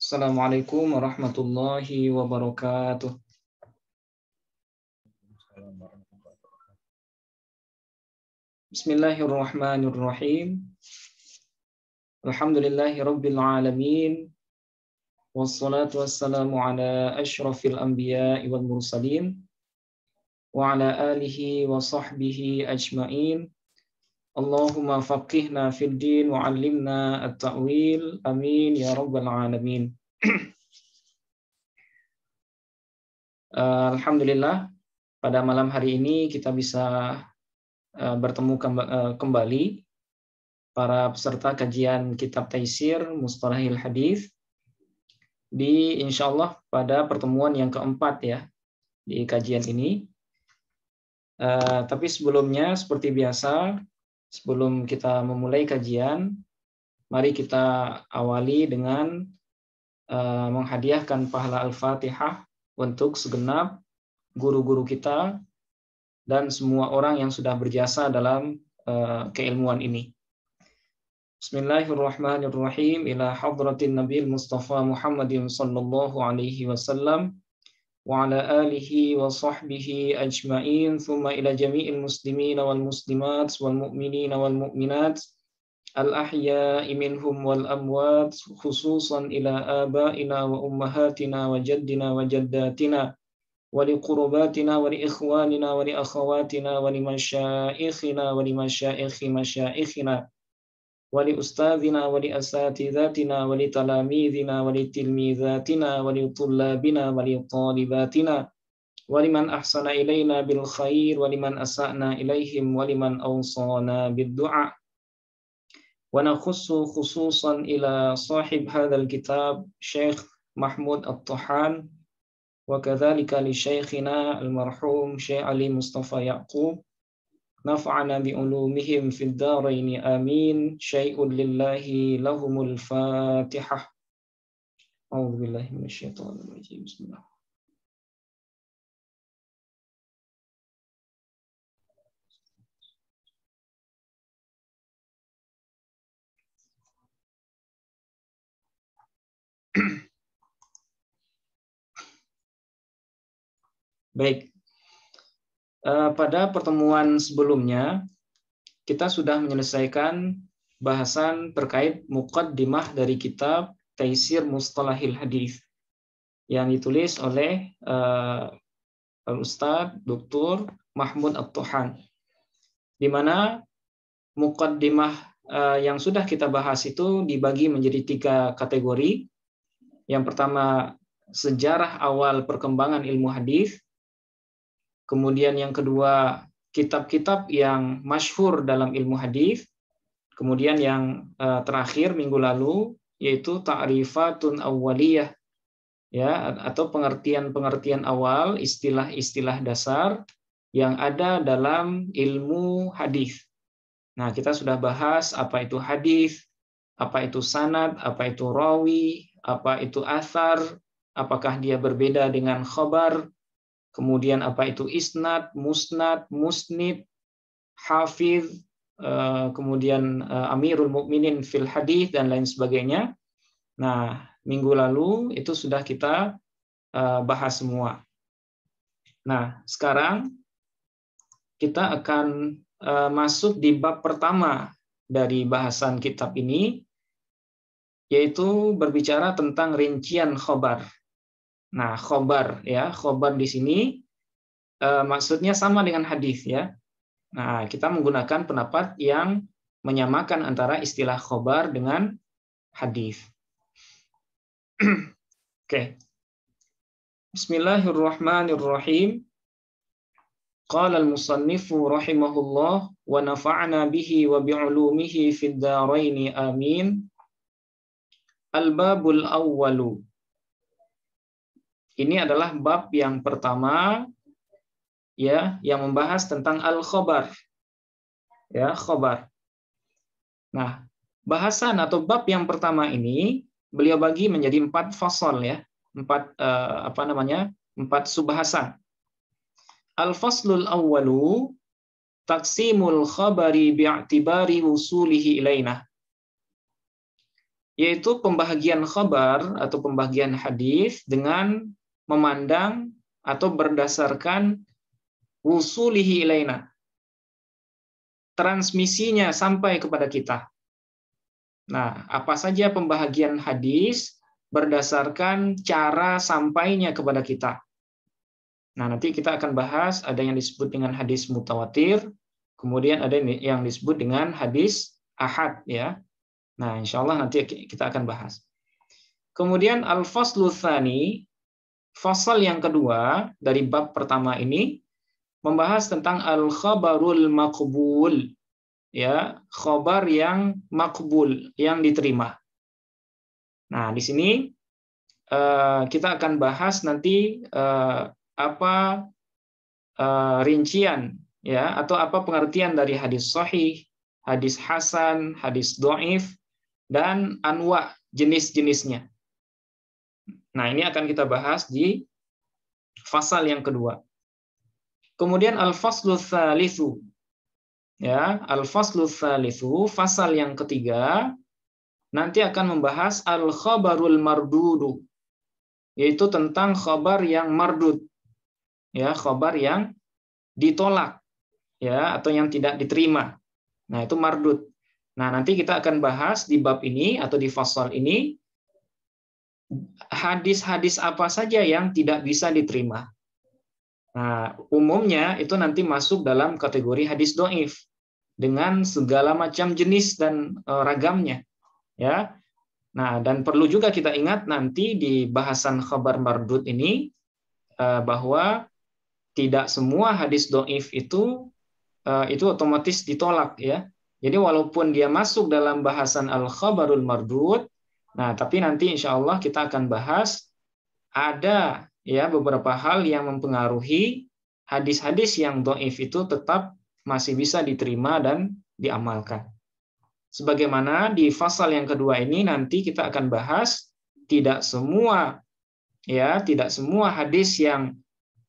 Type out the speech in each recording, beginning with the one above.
السلام عليكم ورحمة الله وبركاته بسم الله الرحمن الرحيم الحمد لله رب العالمين والصلاة والسلام على أشرف الأنبياء والمرسلين وعلى آله وصحبه أجمعين Allahumma faqihna fid din wa 'allimna at-ta'wil. Amin ya rabbal alamin. Eh, alhamdulillah pada malam hari ini kita bisa eh, bertemu eh, kembali para peserta kajian kitab Taisir Mustalahil Hadis di insya Allah pada pertemuan yang keempat ya di kajian ini. Uh, tapi sebelumnya seperti biasa sebelum kita memulai kajian, mari kita awali dengan uh, menghadiahkan pahala Al-Fatihah untuk segenap guru-guru kita dan semua orang yang sudah berjasa dalam uh, keilmuan ini. Bismillahirrahmanirrahim ila hadratin Nabi Mustafa Muhammadin sallallahu alaihi wasallam وعلى آله وصحبه أجمعين ثم إلى جميع المسلمين والمسلمات والمؤمنين والمؤمنات الأحياء منهم والأموات خصوصا إلى آبائنا وأمهاتنا وجدنا وجداتنا ولقرباتنا ولإخواننا ولأخواتنا ولمشائخنا ولمشائخ مشائخنا ولأستاذنا ولأساتذاتنا ولتلاميذنا ولتلميذاتنا ولطلابنا ولطالباتنا ولمن أحسن إلينا بالخير ولمن أسأنا إليهم ولمن أوصانا بالدعاء ونخص خصوصا إلى صاحب هذا الكتاب شيخ محمود الطحان وكذلك لشيخنا المرحوم شيخ علي مصطفى يعقوب نفعنا بعلومهم في الدارين آمين شيء لله لهم الفاتحة أعوذ بالله من الشيطان الرجيم بسم الله Baik, Eh, pada pertemuan sebelumnya kita sudah menyelesaikan bahasan terkait dimah dari kitab Taisir Mustalahil hadith yang ditulis oleh uh, eh, Ustadz Dr. Mahmud at Di mana muqaddimah dimah eh, yang sudah kita bahas itu dibagi menjadi tiga kategori. Yang pertama sejarah awal perkembangan ilmu hadis, Kemudian yang kedua, kitab-kitab yang masyhur dalam ilmu hadis. Kemudian yang eh, terakhir minggu lalu yaitu ta'rifatun awwaliyah ya atau pengertian-pengertian awal, istilah-istilah dasar yang ada dalam ilmu hadis. Nah, kita sudah bahas apa itu hadis, apa itu sanad, apa itu rawi, apa itu asar, apakah dia berbeda dengan khobar, kemudian apa itu isnad, musnad, musnid, hafiz, eh, kemudian eh, amirul mukminin fil hadis dan lain sebagainya. Nah, minggu lalu itu sudah kita eh, bahas semua. Nah, sekarang kita akan masuk di bab pertama dari bahasan kitab ini yaitu berbicara tentang rincian khobar Nah, khobar ya, khobar di sini e, maksudnya sama dengan hadis ya. Nah, kita menggunakan pendapat yang menyamakan antara istilah khobar dengan hadis. Oke. Okay. Bismillahirrahmanirrahim. قال المصنف رحمه bihi ونفعنا به وبعلومه في amin. Al-babul awwalu. Ini adalah bab yang pertama ya yang membahas tentang al-khobar. Ya, khobar. Nah, bahasan atau bab yang pertama ini beliau bagi menjadi empat fasal ya, empat eh, apa namanya? empat subbahasa Al-faslul awalu taksimul khabari bi'atibari usulihi ilainah, Yaitu pembahagian khabar atau pembagian hadis dengan memandang atau berdasarkan wusulihi ilaina. Transmisinya sampai kepada kita. Nah, apa saja pembahagian hadis berdasarkan cara sampainya kepada kita. Nah, nanti kita akan bahas ada yang disebut dengan hadis mutawatir, kemudian ada yang disebut dengan hadis ahad ya. Nah, insyaallah nanti kita akan bahas. Kemudian al-faslu tsani Fasal yang kedua dari bab pertama ini membahas tentang al-khabarul makbul, Ya, khabar yang makbul, yang diterima. Nah, di sini eh, kita akan bahas nanti eh, apa eh, rincian ya atau apa pengertian dari hadis sahih, hadis hasan, hadis doif dan anwa jenis-jenisnya. Nah, ini akan kita bahas di fasal yang kedua. Kemudian al-faslu tsalitsu. Ya, al-faslu tsalitsu, fasal yang ketiga nanti akan membahas al-khabarul mardudu yaitu tentang khabar yang mardud. Ya, khabar yang ditolak ya atau yang tidak diterima. Nah, itu mardud. Nah, nanti kita akan bahas di bab ini atau di fasal ini hadis-hadis apa saja yang tidak bisa diterima. Nah, umumnya itu nanti masuk dalam kategori hadis doif dengan segala macam jenis dan e, ragamnya, ya. Nah, dan perlu juga kita ingat nanti di bahasan khabar mardud ini e, bahwa tidak semua hadis doif itu e, itu otomatis ditolak, ya. Jadi walaupun dia masuk dalam bahasan al khabarul mardud, Nah, tapi nanti insya Allah kita akan bahas ada ya beberapa hal yang mempengaruhi hadis-hadis yang doif itu tetap masih bisa diterima dan diamalkan. Sebagaimana di pasal yang kedua ini nanti kita akan bahas tidak semua ya tidak semua hadis yang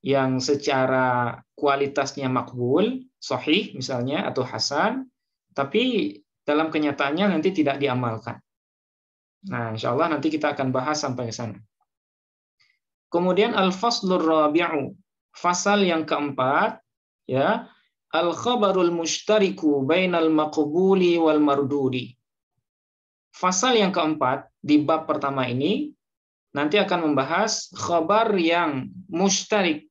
yang secara kualitasnya makbul, sahih misalnya atau hasan, tapi dalam kenyataannya nanti tidak diamalkan. Nah, insya Allah nanti kita akan bahas sampai ke sana. Kemudian al-faslur rabi'u, fasal yang keempat, ya, al-khabarul mushtariku bainal maqbuli wal marduri. Fasal yang keempat di bab pertama ini nanti akan membahas khabar yang mustarik,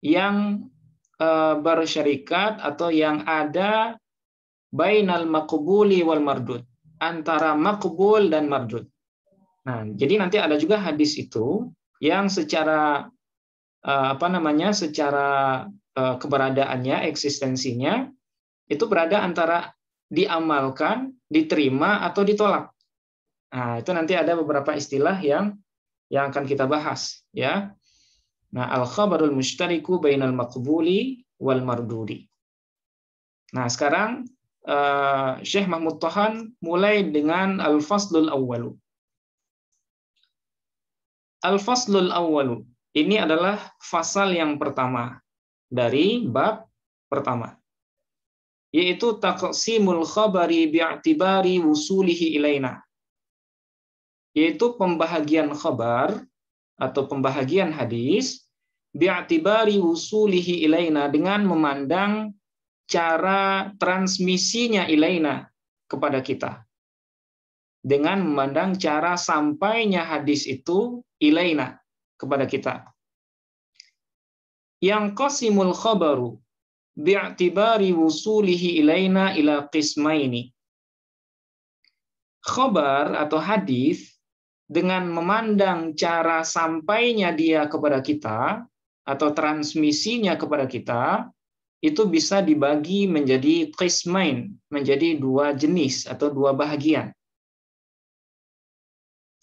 yang e, bersyarikat atau yang ada bainal maqbuli wal mardud antara makbul dan mardud. Nah, jadi nanti ada juga hadis itu yang secara eh, apa namanya secara eh, keberadaannya, eksistensinya itu berada antara diamalkan, diterima atau ditolak. Nah, itu nanti ada beberapa istilah yang yang akan kita bahas ya. Nah, al-khabarul mustariku bainal maqbuli wal mardudi. Nah, sekarang uh, Syekh Mahmud Tohan mulai dengan Al-Faslul Awwalu. Al-Faslul Awwalu ini adalah fasal yang pertama dari bab pertama yaitu taqsimul khabari biatibari wusulihi ilaina yaitu pembahagian khabar atau pembahagian hadis biatibari wusulihi ilaina dengan memandang cara transmisinya ilaina kepada kita. Dengan memandang cara sampainya hadis itu ilaina kepada kita. Yang qasimul khabaru bi'tibari wusulihi ilaina ila qismaini. Khabar atau hadis dengan memandang cara sampainya dia kepada kita atau transmisinya kepada kita itu bisa dibagi menjadi qismain, menjadi dua jenis atau dua bahagian.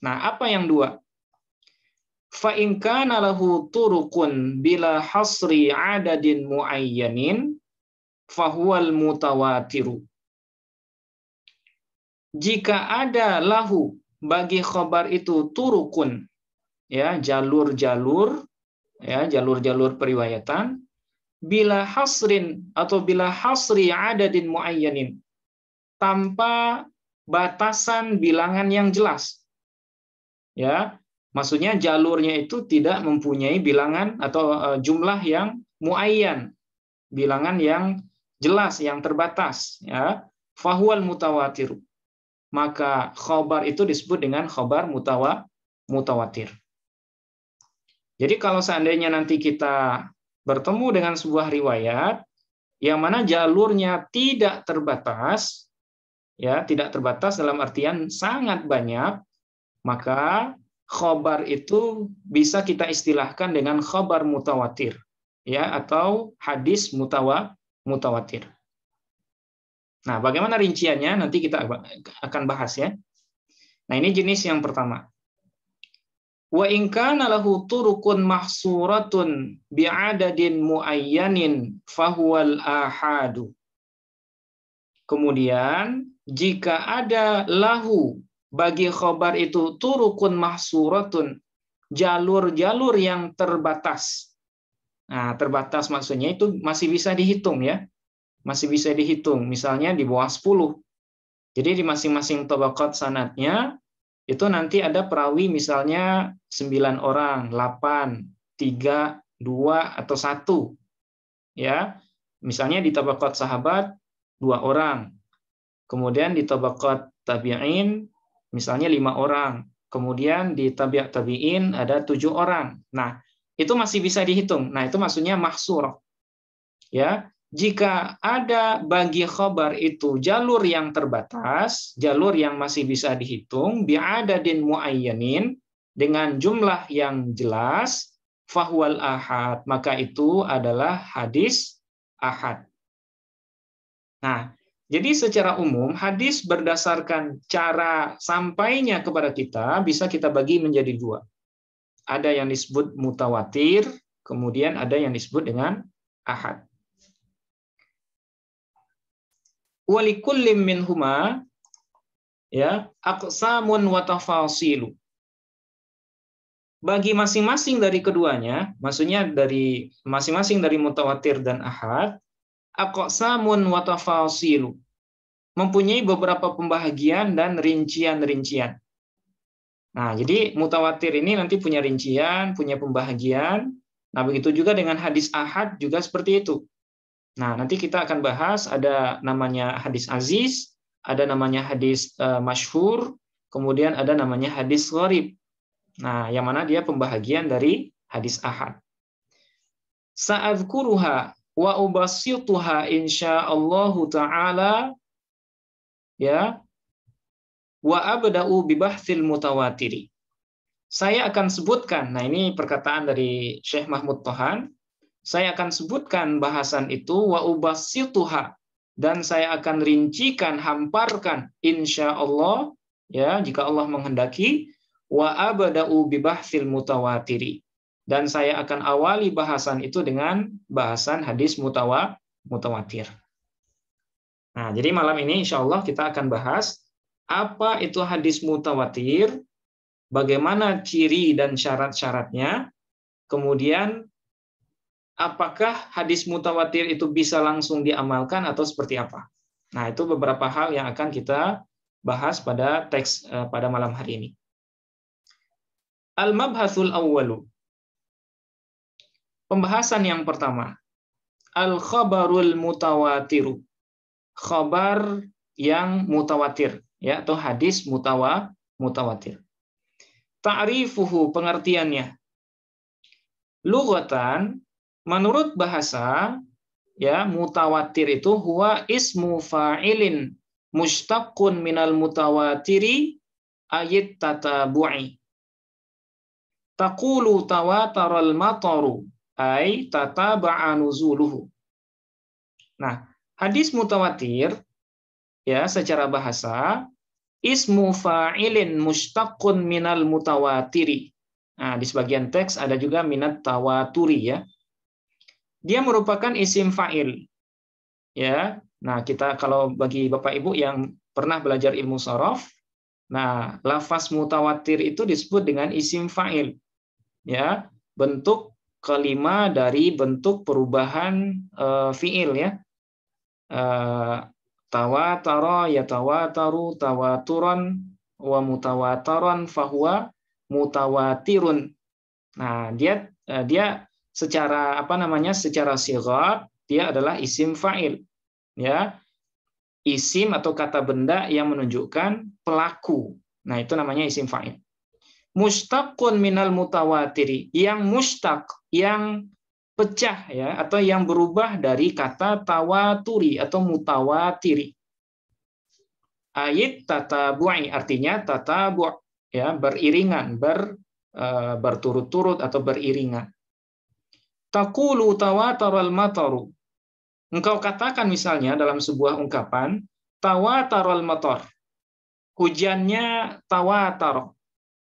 Nah, apa yang dua? Fa in kana lahu turuqun bila hasri adadin muayyanin fahuwal mutawatiru. Jika ada lahu bagi khabar itu turukun, ya jalur-jalur, ya jalur-jalur periwayatan, bila hasrin atau bila hasri adadin muayyanin tanpa batasan bilangan yang jelas. Ya, maksudnya jalurnya itu tidak mempunyai bilangan atau e, jumlah yang muayyan, bilangan yang jelas yang terbatas, ya. fahwal mutawatir. Maka khobar itu disebut dengan khobar mutawa mutawatir. Jadi kalau seandainya nanti kita bertemu dengan sebuah riwayat yang mana jalurnya tidak terbatas ya tidak terbatas dalam artian sangat banyak maka khobar itu bisa kita istilahkan dengan khobar mutawatir ya atau hadis mutawa mutawatir nah bagaimana rinciannya nanti kita akan bahas ya nah ini jenis yang pertama Wa in kana lahu mahsuratun bi'adadin muayyanin fahuwal ahadu. Kemudian, jika ada lahu bagi khobar itu turukun mahsuratun, jalur-jalur yang terbatas. Nah, terbatas maksudnya itu masih bisa dihitung ya. Masih bisa dihitung, misalnya di bawah 10. Jadi di masing-masing tabaqat sanatnya itu nanti ada perawi misalnya 9 orang, 8, 3, 2 atau 1. Ya. Misalnya di tabakot sahabat dua orang. Kemudian di tabakot tabi'in misalnya lima orang. Kemudian di tabiak tabi'in ada tujuh orang. Nah, itu masih bisa dihitung. Nah, itu maksudnya mahsur. Ya jika ada bagi khobar itu jalur yang terbatas, jalur yang masih bisa dihitung, bi'adadin mu'ayyanin, dengan jumlah yang jelas, fahwal ahad, maka itu adalah hadis ahad. Nah, jadi secara umum hadis berdasarkan cara sampainya kepada kita bisa kita bagi menjadi dua. Ada yang disebut mutawatir, kemudian ada yang disebut dengan ahad. walikullim huma, ya aqsamun wa tafasilu. Bagi masing-masing dari keduanya, maksudnya dari masing-masing dari mutawatir dan ahad, aqsamun wa tafasilu. Mempunyai beberapa pembahagian dan rincian-rincian. Nah, jadi mutawatir ini nanti punya rincian, punya pembahagian. Nah, begitu juga dengan hadis ahad juga seperti itu. Nah, nanti kita akan bahas ada namanya hadis aziz, ada namanya hadis uh, masyhur, kemudian ada namanya hadis gharib. Nah, yang mana dia pembahagian dari hadis ahad. Sa'adzkuruha wa ubasyituha insyaallah ta'ala ya wa abda'u bibahthil mutawatiri. Saya akan sebutkan, nah ini perkataan dari Syekh Mahmud Tohan, saya akan sebutkan bahasan itu wa ubasituha dan saya akan rincikan hamparkan insya Allah ya jika Allah menghendaki wa abada'u bibahsil mutawatiri dan saya akan awali bahasan itu dengan bahasan hadis mutawa mutawatir. Nah, jadi malam ini insya Allah kita akan bahas apa itu hadis mutawatir, bagaimana ciri dan syarat-syaratnya, kemudian apakah hadis mutawatir itu bisa langsung diamalkan atau seperti apa? Nah, itu beberapa hal yang akan kita bahas pada teks eh, pada malam hari ini. Al-mabhasul awwalu. Pembahasan yang pertama. Al-khabarul mutawatiru. Khabar yang mutawatir ya atau hadis mutawa mutawatir. Ta'rifuhu pengertiannya. Lugatan Menurut bahasa, ya mutawatir itu huwa ismu fa'ilin mustaqun minal mutawatiri ayat tatabu'i. Taqulu tawataral mataru ay tataba'a nuzuluhu. Nah, hadis mutawatir ya secara bahasa ismu fa'ilin mustaqun minal mutawatiri. Nah, di sebagian teks ada juga minat tawaturi ya dia merupakan isim fa'il. Ya. Nah, kita kalau bagi Bapak Ibu yang pernah belajar ilmu sorof, nah, lafaz mutawatir itu disebut dengan isim fa'il. Ya, bentuk kelima dari bentuk perubahan uh, fiil ya. Uh, tawatara tawataru tawaturon wa mutawataron fahuwa mutawatirun. Nah, dia eh, dia secara apa namanya secara sirat dia adalah isim fa'il ya isim atau kata benda yang menunjukkan pelaku nah itu namanya isim fa'il mustaqun minal mutawatiri yang mustaq yang pecah ya atau yang berubah dari kata tawaturi atau mutawatiri ayat tatabu'i artinya tatabu' ya beriringan ber eh, berturut-turut atau beriringan tawatar tawataral mataru. Engkau katakan misalnya dalam sebuah ungkapan, tawataral matar. Hujannya tawatar.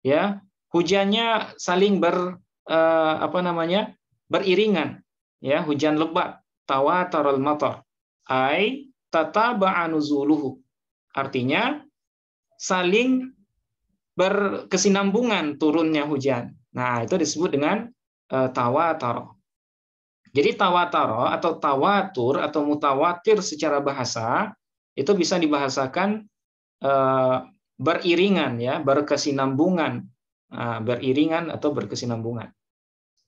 Ya, hujannya saling ber eh, apa namanya? beriringan. Ya, hujan lebat, tawataral matar. Ai tataba'a nuzuluhu. Artinya saling berkesinambungan turunnya hujan. Nah, itu disebut dengan uh, tawatar. Jadi tawataro atau tawatur atau mutawatir secara bahasa itu bisa dibahasakan eh, beriringan ya, berkesinambungan, ah, beriringan atau berkesinambungan.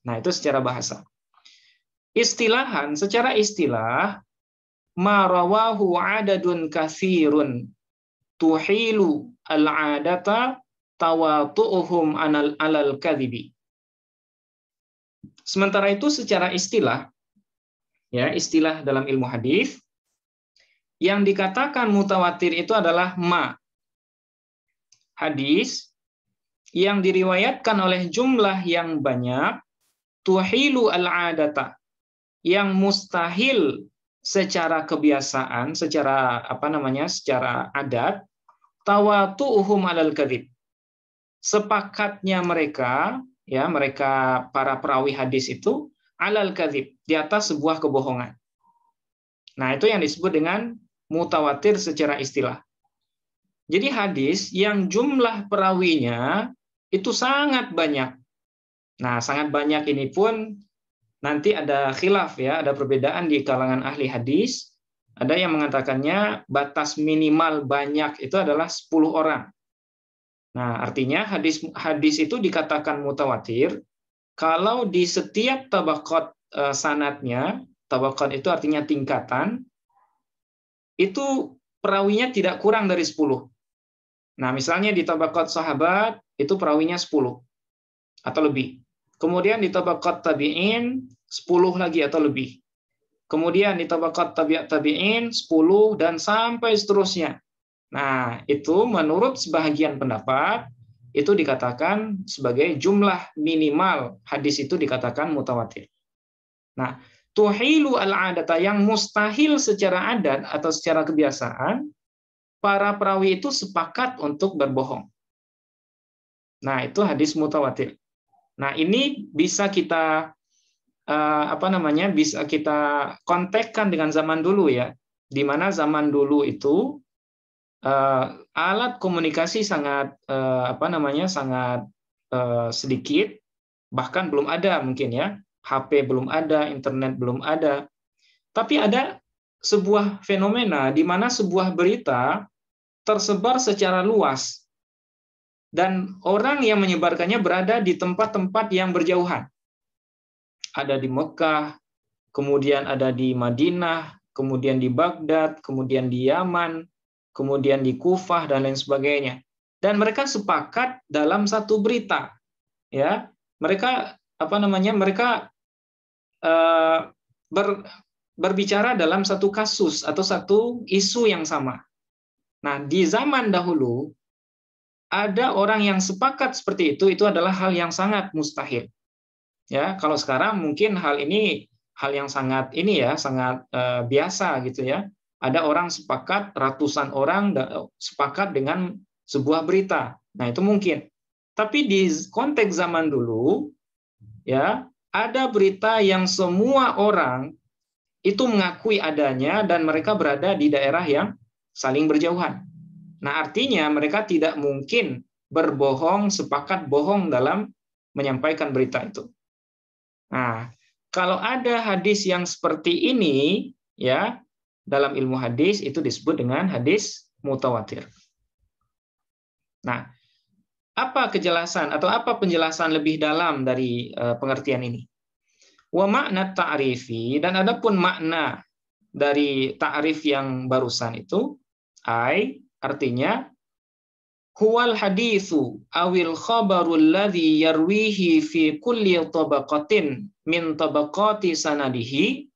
Nah, itu secara bahasa. Istilahan secara istilah marawahu adadun kathirun tuhilu al-adata tawatu'uhum alal kadhibi. Sementara itu secara istilah ya, istilah dalam ilmu hadis yang dikatakan mutawatir itu adalah ma hadis yang diriwayatkan oleh jumlah yang banyak tuhilu al-adata yang mustahil secara kebiasaan, secara apa namanya, secara adat, tawatu'uhum alal kadhib. Sepakatnya mereka ya mereka para perawi hadis itu alal kadhib di atas sebuah kebohongan. Nah, itu yang disebut dengan mutawatir secara istilah. Jadi hadis yang jumlah perawinya itu sangat banyak. Nah, sangat banyak ini pun nanti ada khilaf ya, ada perbedaan di kalangan ahli hadis. Ada yang mengatakannya batas minimal banyak itu adalah 10 orang. Nah, artinya hadis hadis itu dikatakan mutawatir kalau di setiap tabakot e, sanatnya, tabakot itu artinya tingkatan, itu perawinya tidak kurang dari 10. Nah, misalnya di tabakot sahabat, itu perawinya 10 atau lebih. Kemudian di tabakot tabi'in, 10 lagi atau lebih. Kemudian di tabakot tabi'at tabi'in, 10, dan sampai seterusnya. Nah, itu menurut sebagian pendapat itu dikatakan sebagai jumlah minimal hadis itu dikatakan mutawatir. Nah, tuhilu al-adata yang mustahil secara adat atau secara kebiasaan, para perawi itu sepakat untuk berbohong. Nah, itu hadis mutawatir. Nah, ini bisa kita eh, apa namanya? bisa kita kontekkan dengan zaman dulu ya. Di mana zaman dulu itu uh, alat komunikasi sangat uh, apa namanya sangat uh, sedikit bahkan belum ada mungkin ya HP belum ada internet belum ada tapi ada sebuah fenomena di mana sebuah berita tersebar secara luas dan orang yang menyebarkannya berada di tempat-tempat yang berjauhan ada di Mekah kemudian ada di Madinah kemudian di Baghdad kemudian di Yaman kemudian di Kufah dan lain sebagainya. Dan mereka sepakat dalam satu berita, ya. Mereka apa namanya? Mereka uh, ber, berbicara dalam satu kasus atau satu isu yang sama. Nah, di zaman dahulu ada orang yang sepakat seperti itu, itu adalah hal yang sangat mustahil. Ya, kalau sekarang mungkin hal ini hal yang sangat ini ya, sangat uh, biasa gitu ya ada orang sepakat, ratusan orang sepakat dengan sebuah berita. Nah, itu mungkin. Tapi di konteks zaman dulu, ya, ada berita yang semua orang itu mengakui adanya dan mereka berada di daerah yang saling berjauhan. Nah, artinya mereka tidak mungkin berbohong, sepakat bohong dalam menyampaikan berita itu. Nah, kalau ada hadis yang seperti ini, ya, dalam ilmu hadis itu disebut dengan hadis mutawatir. Nah, apa kejelasan atau apa penjelasan lebih dalam dari eh, pengertian ini? Wa makna ta'rifi dan adapun makna dari ta'rif yang barusan itu ai artinya huwal hadithu awil khabaru alladhi yarwihi fi kulli tabaqatin min tabaqati sanadihi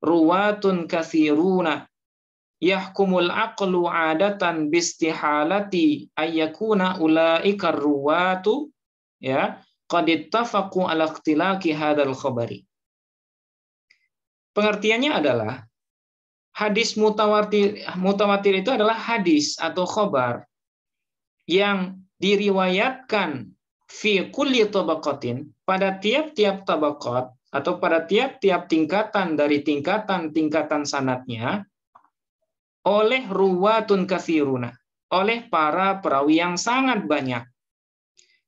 ruwatun kathiruna yahkumul aqlu adatan bistihalati ayyakuna ulaika ruwatu ya qad ittafaqu ala ikhtilaki hadal khabari pengertiannya adalah hadis mutawatir mutawatir itu adalah hadis atau khabar yang diriwayatkan fi kulli tabaqatin pada tiap-tiap tabaqat atau pada tiap-tiap tingkatan dari tingkatan-tingkatan sanatnya oleh ruwatun kathiruna, oleh para perawi yang sangat banyak.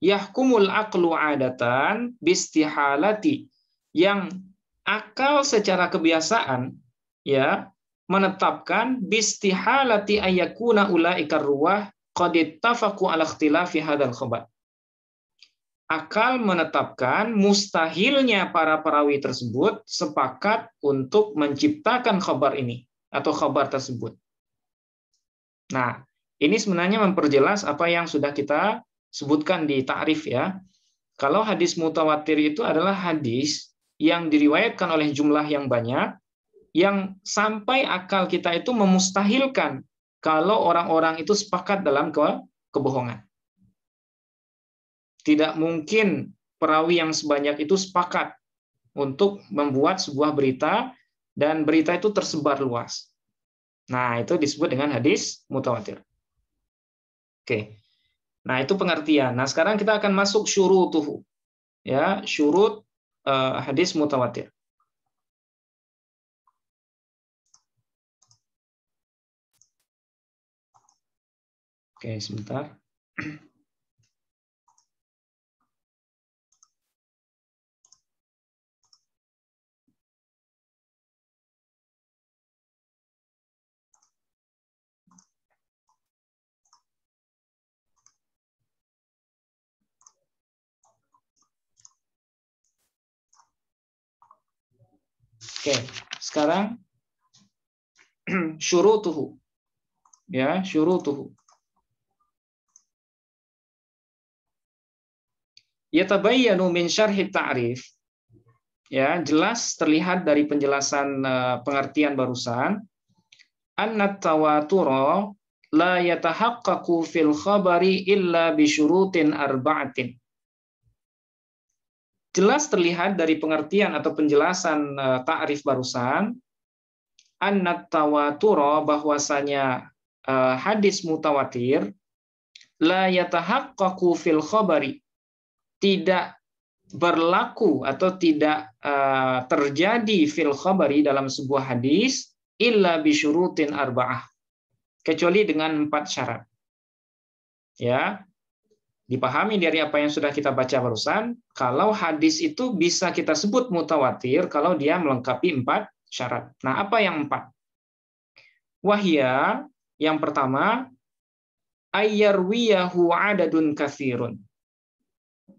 Yahkumul aklu adatan bistihalati yang akal secara kebiasaan ya menetapkan bistihalati ayakuna ulaika ruwah qad ittafaqu ala ikhtilafi hadzal khabar akal menetapkan mustahilnya para perawi tersebut sepakat untuk menciptakan khabar ini atau khabar tersebut. Nah, ini sebenarnya memperjelas apa yang sudah kita sebutkan di takrif ya. Kalau hadis mutawatir itu adalah hadis yang diriwayatkan oleh jumlah yang banyak yang sampai akal kita itu memustahilkan kalau orang-orang itu sepakat dalam ke kebohongan tidak mungkin perawi yang sebanyak itu sepakat untuk membuat sebuah berita dan berita itu tersebar luas. Nah, itu disebut dengan hadis mutawatir. Oke. Nah, itu pengertian. Nah, sekarang kita akan masuk syurutuhu. Ya, syurut uh, hadis mutawatir. Oke, sebentar. Oke, sekarang syurutuhu. Ya, syurutuhu. Yatabayyanu min syarhi ta'rif. Ya, jelas terlihat dari penjelasan eh, pengertian barusan anna tawatura la yatahaqqaqu fil khabari illa bi syurutin arba'atin jelas terlihat dari pengertian atau penjelasan eh, ta'rif barusan annat tawaturo bahwasanya eh, hadis mutawatir la yatahaqqaqu fil khabari tidak berlaku atau tidak eh, terjadi fil khabari dalam sebuah hadis illa bisyurutin arba'ah kecuali dengan empat syarat ya dipahami dari apa yang sudah kita baca barusan, kalau hadis itu bisa kita sebut mutawatir kalau dia melengkapi empat syarat. Nah, apa yang empat? Wahya yang pertama, ayyarwiyahu adadun kathirun.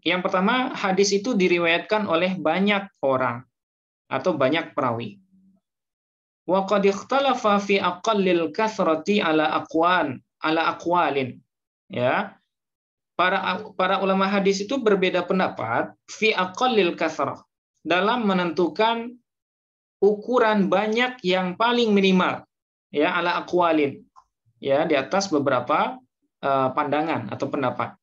Yang pertama, hadis itu diriwayatkan oleh banyak orang atau banyak perawi. Wa qad ikhtalafa fi aqallil kathrati ala aqwan ala aqwalin. Ya, para para ulama hadis itu berbeda pendapat fi aqallil kasrah dalam menentukan ukuran banyak yang paling minimal ya ala aqwalin ya di atas beberapa uh, pandangan atau pendapat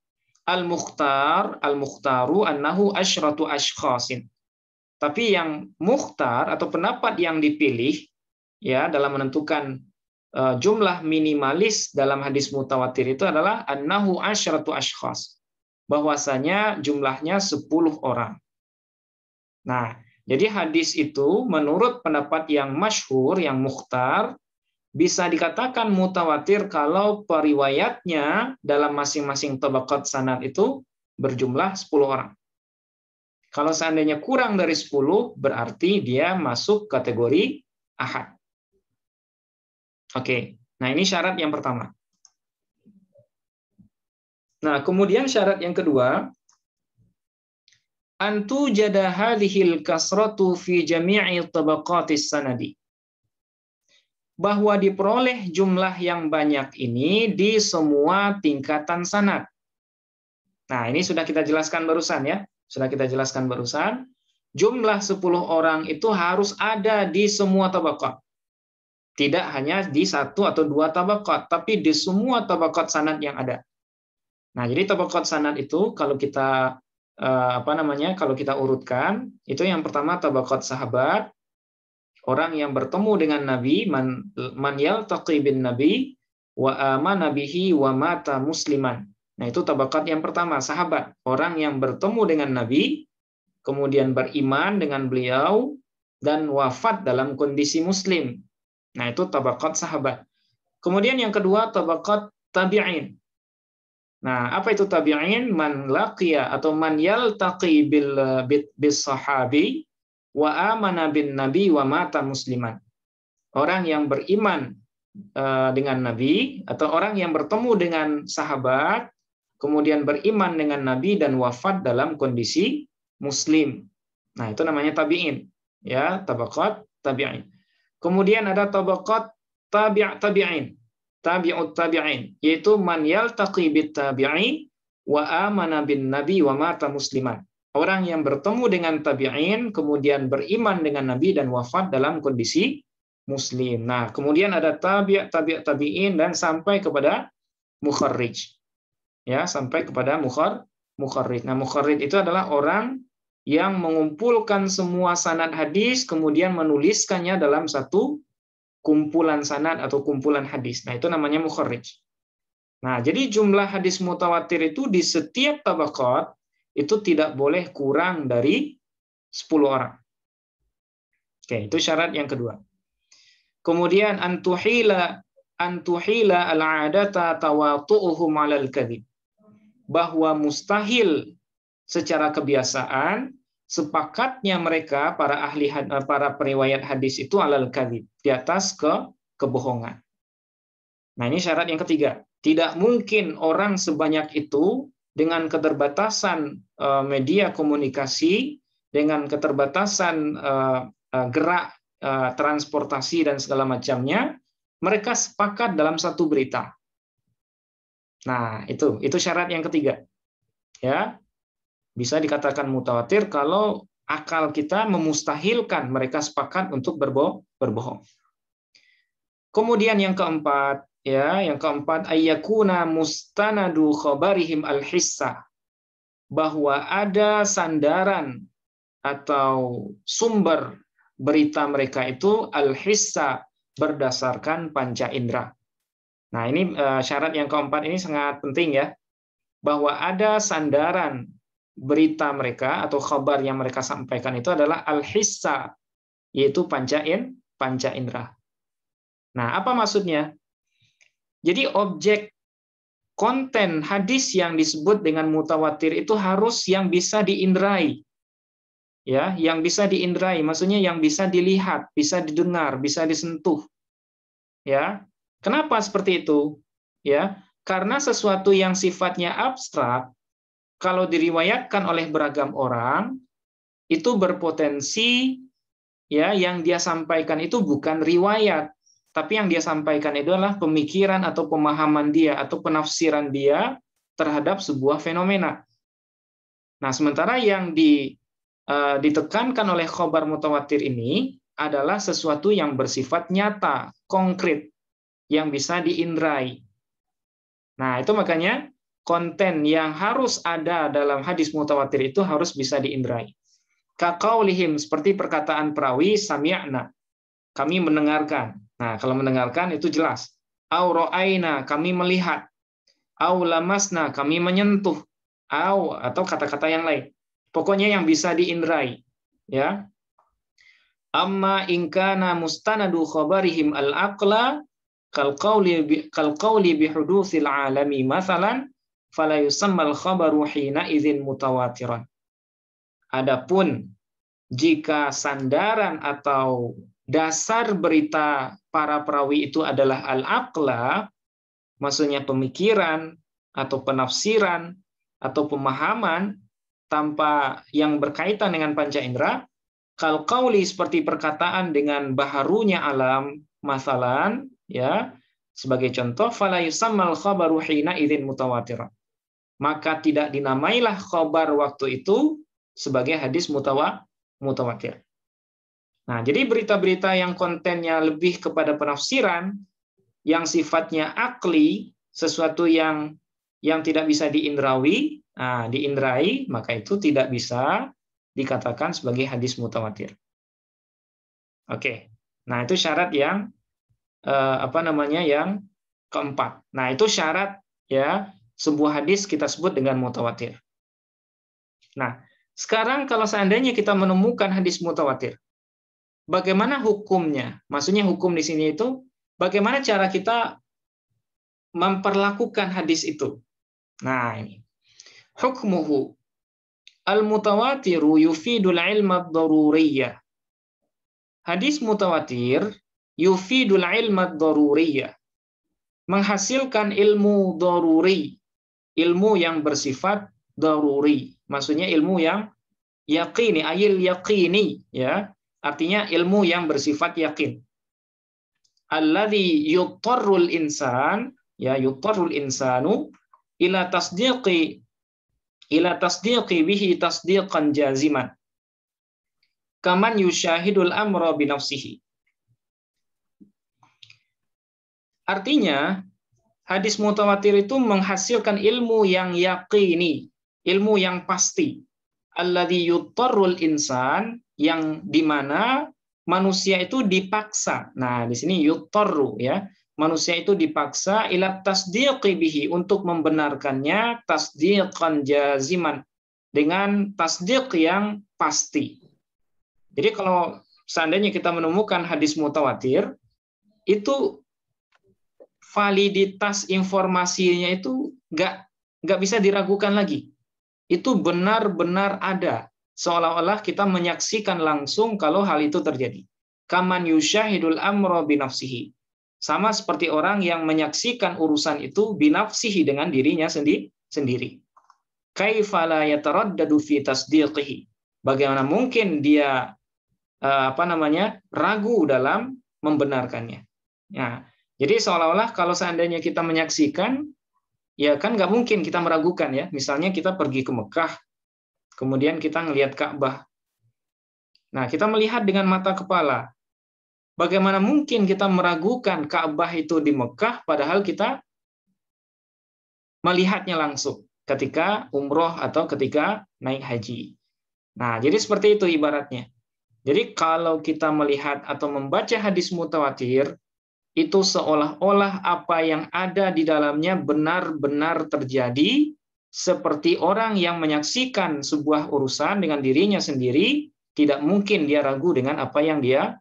al mukhtar al mukhtaru annahu asyratu ashkhasin tapi yang mukhtar atau pendapat yang dipilih ya dalam menentukan Eh, jumlah minimalis dalam hadis mutawatir itu adalah annahu asyratu ashkhas. Bahwasanya jumlahnya 10 orang. Nah, jadi hadis itu menurut pendapat yang masyhur, yang mukhtar, bisa dikatakan mutawatir kalau periwayatnya dalam masing-masing tabaqat sanad itu berjumlah 10 orang. Kalau seandainya kurang dari 10, berarti dia masuk kategori ahad. Oke, nah ini syarat yang pertama. Nah, kemudian syarat yang kedua, antu jada hadhil kasratu fi jami'i tabaqatis sanadi. Bahwa diperoleh jumlah yang banyak ini di semua tingkatan sanad. Nah, ini sudah kita jelaskan barusan ya. Sudah kita jelaskan barusan. Jumlah 10 orang itu harus ada di semua tabaqat. Tidak hanya di satu atau dua tabakot, tapi di semua tabakot sanad yang ada. Nah, jadi tabakot sanad itu kalau kita eh, apa namanya? Kalau kita urutkan, itu yang pertama tabakot sahabat, orang yang bertemu dengan Nabi, man, man yal bin Nabi, wa amana bihi wa mata musliman. Nah, itu tabakot yang pertama, sahabat, orang yang bertemu dengan Nabi, kemudian beriman dengan beliau dan wafat dalam kondisi muslim. Nah, itu tabaqat sahabat. Kemudian yang kedua tabaqat tabi'in. Nah, apa itu tabi'in? Man laqiya atau man yaltaqi bil bis sahabi wa amana bin nabi wa mata musliman. Orang yang beriman eh, dengan nabi atau orang yang bertemu dengan sahabat kemudian beriman dengan nabi dan wafat dalam kondisi muslim. Nah, itu namanya tabi'in, ya, tabaqat tabi'in. Kemudian ada tabaqat tabi' tabi'in. Tabi'ut tabi'in, yaitu man yaltaqi bit tabi'i wa amana bin nabi wa mata musliman. Orang yang bertemu dengan tabi'in kemudian beriman dengan nabi dan wafat dalam kondisi muslim. Nah, kemudian ada tabi' tabi' tabi'in dan sampai kepada mukharrij. Ya, sampai kepada mukhar mukharrij. Nah, mukharrij itu adalah orang yang mengumpulkan semua sanad hadis kemudian menuliskannya dalam satu kumpulan sanad atau kumpulan hadis. Nah, itu namanya mukharrij. Nah, jadi jumlah hadis mutawatir itu di setiap tabaqat itu tidak boleh kurang dari 10 orang. Oke, itu syarat yang kedua. Kemudian antuhila antuhila al-'adata tawatu'uhum 'alal kadhib. Bahwa mustahil secara kebiasaan sepakatnya mereka para ahli eh, para periwayat hadis itu alal kadhib di atas ke kebohongan. Nah, ini syarat yang ketiga. Tidak mungkin orang sebanyak itu dengan keterbatasan eh, media komunikasi, dengan keterbatasan eh, gerak transportasi dan segala macamnya, mereka sepakat dalam satu berita. Nah, itu itu syarat yang ketiga. Ya, bisa dikatakan mutawatir kalau akal kita memustahilkan mereka sepakat untuk berbo berbohong. Kemudian yang keempat, ya, yang keempat ayyakuna mustanadu khabarihim al-hissa bahwa ada sandaran atau sumber berita mereka itu al-hissa berdasarkan panca indera. Nah, ini eh, syarat yang keempat ini sangat penting ya, bahwa ada sandaran berita mereka atau kabar yang mereka sampaikan itu adalah al-hissa, yaitu panca in, panca indera. Nah, apa maksudnya? Jadi objek konten hadis yang disebut dengan mutawatir itu harus yang bisa diindrai. Ya, yang bisa diindrai, maksudnya yang bisa dilihat, bisa didengar, bisa disentuh. Ya. Kenapa seperti itu? Ya, karena sesuatu yang sifatnya abstrak kalau diriwayatkan oleh beragam orang itu berpotensi ya yang dia sampaikan itu bukan riwayat tapi yang dia sampaikan itu adalah pemikiran atau pemahaman dia atau penafsiran dia terhadap sebuah fenomena. Nah, sementara yang di, uh, ditekankan oleh khobar mutawatir ini adalah sesuatu yang bersifat nyata, konkret, yang bisa diindrai. Nah, itu makanya konten yang harus ada dalam hadis mutawatir itu harus bisa diindrai. Kakaulihim seperti perkataan perawi samiakna Kami mendengarkan. Nah, kalau mendengarkan itu jelas. Auroaina kami melihat. Aulamasna kami menyentuh. Au atau kata-kata yang lain. Pokoknya yang bisa diindrai, ya. Amma ingkana mustanadu khabarihim al-aqla kalqauli kalqauli bihudusil alami masalan fala yusammal khabaru hina izin mutawatiran. Adapun jika sandaran atau dasar berita para perawi itu adalah al-aqla, maksudnya pemikiran atau penafsiran atau pemahaman tanpa yang berkaitan dengan panca indera, kal qauli seperti perkataan dengan baharunya alam masalan ya sebagai contoh fala yusammal khabaru hina izin mutawatiran maka tidak dinamailah khobar waktu itu sebagai hadis mutawa mutawatir. Nah, jadi berita-berita yang kontennya lebih kepada penafsiran yang sifatnya akli, sesuatu yang yang tidak bisa diindrawi, nah, diindrai, maka itu tidak bisa dikatakan sebagai hadis mutawatir. Oke. Nah, itu syarat yang eh, apa namanya? yang keempat. Nah, itu syarat ya sebuah hadis kita sebut dengan mutawatir. Nah, sekarang kalau seandainya kita menemukan hadis mutawatir, bagaimana hukumnya? Maksudnya hukum di sini itu bagaimana cara kita memperlakukan hadis itu? Nah, ini. Hukmuhu al mutawatir yufidul ilma daruriyah. Hadis mutawatir yufidul ilma daruriyah. Menghasilkan ilmu daruri ilmu yang bersifat daruri. Maksudnya ilmu yang yakini, ayil yakini, ya. Artinya ilmu yang bersifat yakin. Alladhi yutarrul insan, ya yutarrul insanu ila tasdiqi ila tasdiqi bihi tasdiqan jaziman. Kaman yushahidul amra binafsihi. Artinya, hadis mutawatir itu menghasilkan ilmu yang yakini, ilmu yang pasti. Alladhi yutarrul insan, yang dimana manusia itu dipaksa. Nah, di sini yutarru ya. Manusia itu dipaksa ila tasdiqi bihi untuk membenarkannya tasdiqan jaziman dengan tasdiq yang pasti. Jadi kalau seandainya kita menemukan hadis mutawatir, itu validitas informasinya itu nggak nggak bisa diragukan lagi. Itu benar-benar ada. Seolah-olah kita menyaksikan langsung kalau hal itu terjadi. Kaman yushahidul amro binafsihi. Sama seperti orang yang menyaksikan urusan itu binafsihi dengan dirinya sendiri. sendiri. Kaifala yataraddadu fi tasdiqihi. Bagaimana mungkin dia eh, apa namanya ragu dalam membenarkannya. Nah, jadi seolah-olah kalau seandainya kita menyaksikan, ya kan nggak mungkin kita meragukan ya. Misalnya kita pergi ke Mekah, kemudian kita ngelihat Ka'bah. Nah, kita melihat dengan mata kepala. Bagaimana mungkin kita meragukan Ka'bah itu di Mekah, padahal kita melihatnya langsung ketika umroh atau ketika naik haji. Nah, jadi seperti itu ibaratnya. Jadi kalau kita melihat atau membaca hadis mutawatir, itu seolah-olah apa yang ada di dalamnya benar-benar terjadi seperti orang yang menyaksikan sebuah urusan dengan dirinya sendiri, tidak mungkin dia ragu dengan apa yang dia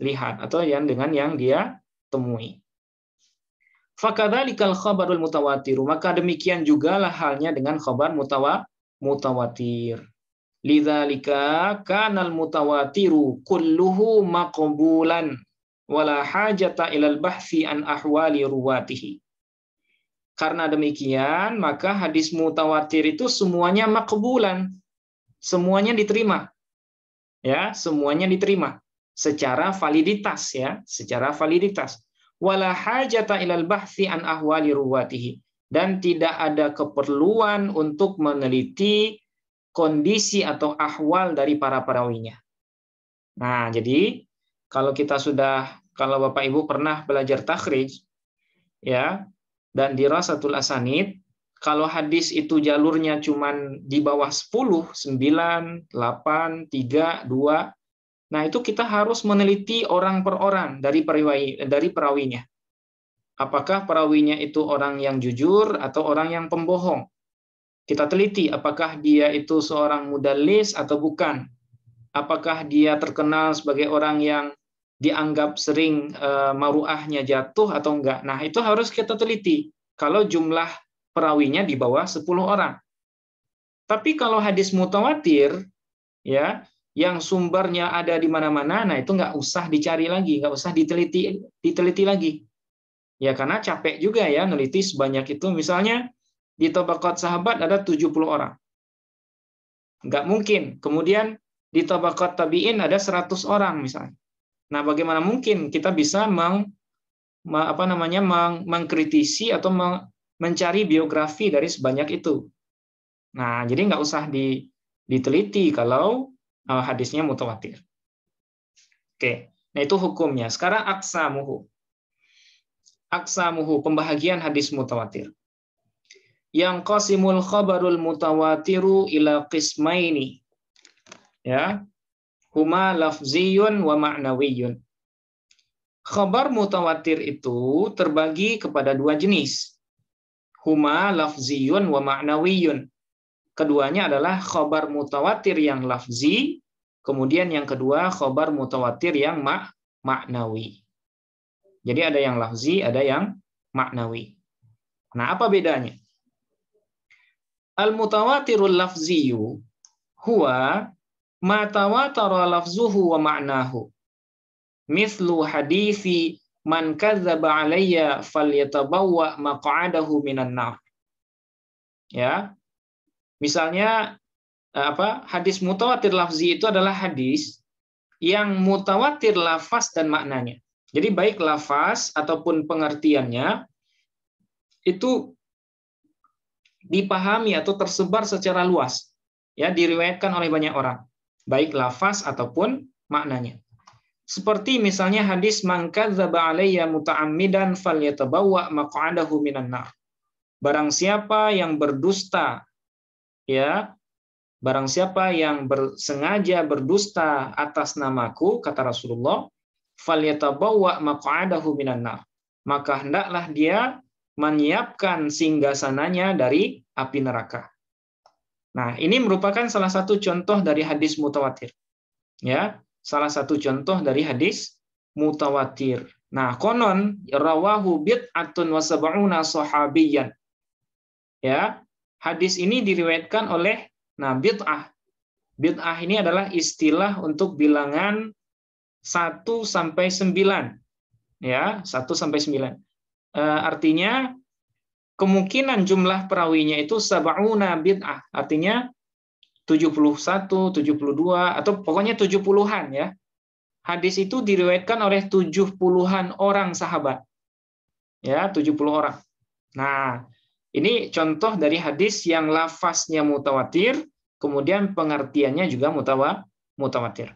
lihat atau yang dengan yang dia temui. Fakadhalikal khabarul mutawatir. Maka demikian jugalah halnya dengan khabar mutawa mutawatir. Lidzalika kanal mutawatiru kulluhu makobulan wala hajata ilal bahfi an ahwali ruwatihi. Karena demikian, maka hadis mutawatir itu semuanya makbulan, semuanya diterima. Ya, semuanya diterima secara validitas ya, secara validitas. Wala hajata ilal bahfi an ahwali ruwatihi dan tidak ada keperluan untuk meneliti kondisi atau ahwal dari para perawinya. Nah, jadi kalau kita sudah kalau Bapak Ibu pernah belajar takhrij ya dan dirasatul asanid kalau hadis itu jalurnya cuman di bawah 10, 9, 8, 3, 2, nah itu kita harus meneliti orang per orang dari perawi dari perawinya. Apakah perawinya itu orang yang jujur atau orang yang pembohong? Kita teliti apakah dia itu seorang mudalis atau bukan. Apakah dia terkenal sebagai orang yang dianggap sering eh, maruahnya jatuh atau enggak. Nah, itu harus kita teliti kalau jumlah perawinya di bawah 10 orang. Tapi kalau hadis mutawatir ya, yang sumbernya ada di mana-mana, nah itu nggak usah dicari lagi, nggak usah diteliti diteliti lagi. Ya karena capek juga ya neliti sebanyak itu. Misalnya di tabaqat sahabat ada 70 orang. Nggak mungkin. Kemudian di tabaqat tabi'in ada 100 orang misalnya. Nah, bagaimana mungkin kita bisa meng apa namanya meng, mengkritisi atau meng, mencari biografi dari sebanyak itu? Nah, jadi nggak usah di, diteliti kalau uh, hadisnya mutawatir. Oke, nah itu hukumnya. Sekarang aksamuhu. Aksamuhu, pembahagian hadis mutawatir. Yang qasimul khabarul mutawatiru ila qismaini. Ya, huma lafziyun wa ma'nawiyun. Khabar mutawatir itu terbagi kepada dua jenis. Huma lafziyun wa ma'nawiyun. Keduanya adalah khabar mutawatir yang lafzi, kemudian yang kedua khabar mutawatir yang mak maknawi. Jadi ada yang lafzi, ada yang maknawi. Nah, apa bedanya? Al-mutawatirul lafziyu huwa ma tawatara lafzuhu Ya. Misalnya eh, apa? Hadis mutawatir lafzi itu adalah hadis yang mutawatir lafaz dan maknanya. Jadi baik lafaz ataupun pengertiannya itu dipahami atau tersebar secara luas ya diriwayatkan oleh banyak orang baik lafaz ataupun maknanya. Seperti misalnya hadis man kadzdzaba alayya muta'ammidan falyatabawwa maq'adahu minan nar. Barang siapa yang berdusta ya, barang siapa yang bersengaja berdusta atas namaku kata Rasulullah, falyatabawwa maq'adahu minan nar. Maka hendaklah dia menyiapkan singgasananya dari api neraka. Nah, ini merupakan salah satu contoh dari hadis mutawatir. Ya, salah satu contoh dari hadis mutawatir. Nah, konon rawahu bid'atun wa sab'una sahabiyan. Ya, hadis ini diriwayatkan oleh nah bid'ah. Bid'ah ini adalah istilah untuk bilangan 1 sampai 9. Ya, 1 sampai 9. E, eh, artinya kemungkinan jumlah perawinya itu sab'una bid'ah. Artinya 71, 72 atau pokoknya 70-an ya. Hadis itu diriwayatkan oleh 70-an orang sahabat. Ya, 70 orang. Nah, ini contoh dari hadis yang lafaznya mutawatir, kemudian pengertiannya juga mutawa, mutawatir.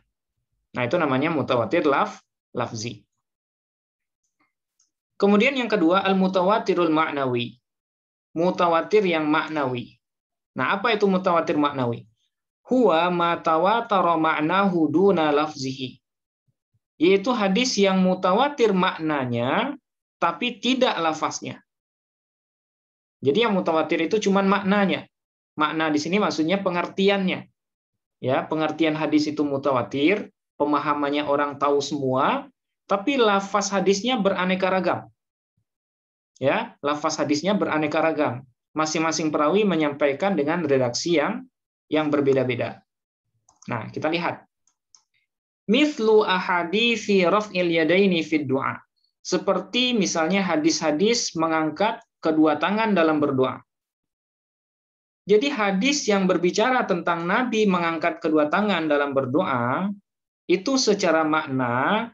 Nah, itu namanya mutawatir laf, lafzi. Kemudian yang kedua, al-mutawatirul ma'nawi mutawatir yang maknawi. Nah, apa itu mutawatir maknawi? Huwa ma tawatara ma'nahu duna lafzihi. Yaitu hadis yang mutawatir maknanya tapi tidak lafaznya. Jadi yang mutawatir itu cuma maknanya. Makna di sini maksudnya pengertiannya. Ya, pengertian hadis itu mutawatir, pemahamannya orang tahu semua, tapi lafaz hadisnya beraneka ragam ya lafaz hadisnya beraneka ragam masing-masing perawi menyampaikan dengan redaksi yang yang berbeda-beda nah kita lihat ahadi ahadithi raf'il yadaini fid du'a seperti misalnya hadis-hadis mengangkat kedua tangan dalam berdoa jadi hadis yang berbicara tentang Nabi mengangkat kedua tangan dalam berdoa itu secara makna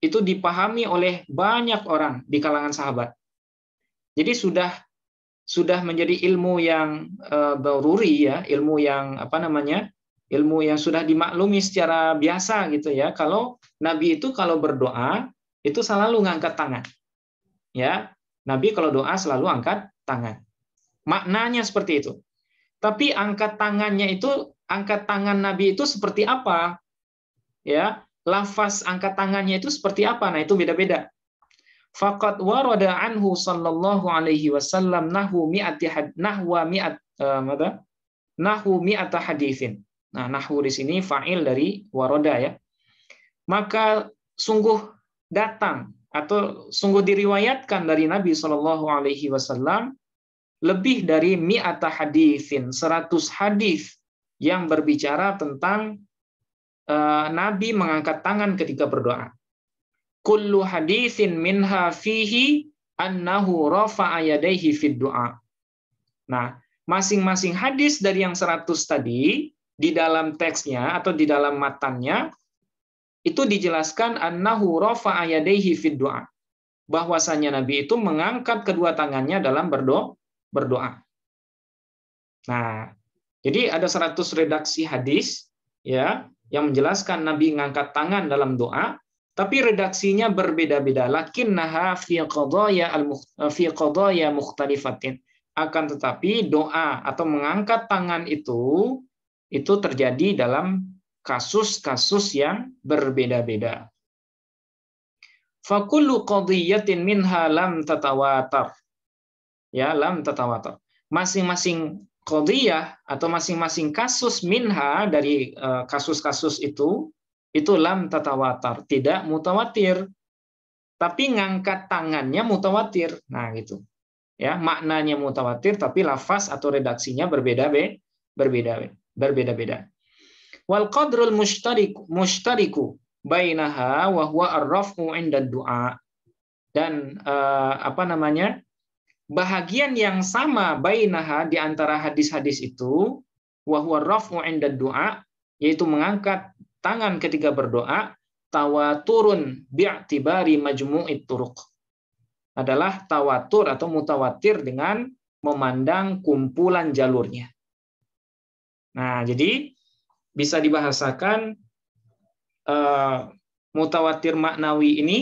itu dipahami oleh banyak orang di kalangan sahabat. Jadi sudah sudah menjadi ilmu yang uh, baruri ya, ilmu yang apa namanya? ilmu yang sudah dimaklumi secara biasa gitu ya. Kalau nabi itu kalau berdoa itu selalu ngangkat tangan. Ya, nabi kalau doa selalu angkat tangan. Maknanya seperti itu. Tapi angkat tangannya itu angkat tangan nabi itu seperti apa? Ya, lafaz angkat tangannya itu seperti apa? Nah, itu beda-beda. Fakat warada anhu sallallahu alaihi wasallam nahu mi'ati nahwa mi'at uh, Nahu mi'ata hadithin. Nah, nahu di sini fa'il dari waroda ya. Maka sungguh datang atau sungguh diriwayatkan dari Nabi Shallallahu alaihi wasallam lebih dari mi'ata hadithin, 100 hadis yang berbicara tentang uh, Nabi mengangkat tangan ketika berdoa kullu hadisin minha fihi annahu rafa'a yadayhi fid du'a. Nah, masing-masing hadis dari yang 100 tadi di dalam teksnya atau di dalam matannya itu dijelaskan annahu rafa'a yadayhi fid du'a. Bahwasanya Nabi itu mengangkat kedua tangannya dalam berdoa, berdoa. Nah, jadi ada 100 redaksi hadis ya yang menjelaskan Nabi mengangkat tangan dalam doa tapi redaksinya berbeda-beda lakinnaha fi qadaya al eh, fi qadaya mukhtalifatin akan tetapi doa atau mengangkat tangan itu itu terjadi dalam kasus-kasus yang berbeda-beda. Fakullu qadiyatin minha lam tatawatar. Ya, lam tatawatar. Masing-masing qadiyah atau masing-masing kasus minha dari eh, kasus-kasus itu itu lam tatawatar, tidak mutawatir. Tapi ngangkat tangannya mutawatir. Nah, gitu. Ya, maknanya mutawatir tapi lafaz atau redaksinya berbeda be, berbeda berbeda-beda. Wal qadrul mustariku, mustariku bainaha wa huwa ar-raf'u 'inda du'a. Dan uh, apa namanya? bahagian yang sama bainaha di antara hadis-hadis itu wa huwa arrafu 'inda du'a yaitu mengangkat tangan ketika berdoa tawaturun bi'tibari majmu'it turuq adalah tawatur atau mutawatir dengan memandang kumpulan jalurnya. Nah, jadi bisa dibahasakan uh, mutawatir maknawi ini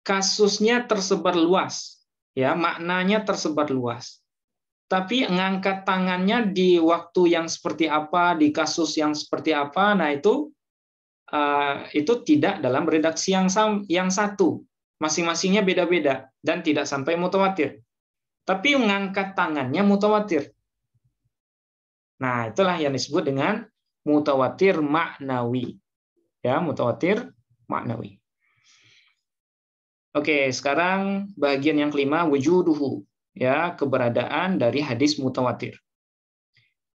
kasusnya tersebar luas, ya maknanya tersebar luas. Tapi ngangkat tangannya di waktu yang seperti apa, di kasus yang seperti apa, nah itu Eh, itu tidak dalam redaksi yang yang satu. Masing-masingnya beda-beda dan tidak sampai mutawatir. Tapi mengangkat tangannya mutawatir. Nah, itulah yang disebut dengan mutawatir maknawi. Ya, mutawatir maknawi. Oke, sekarang bagian yang kelima wujuduhu, ya, keberadaan dari hadis mutawatir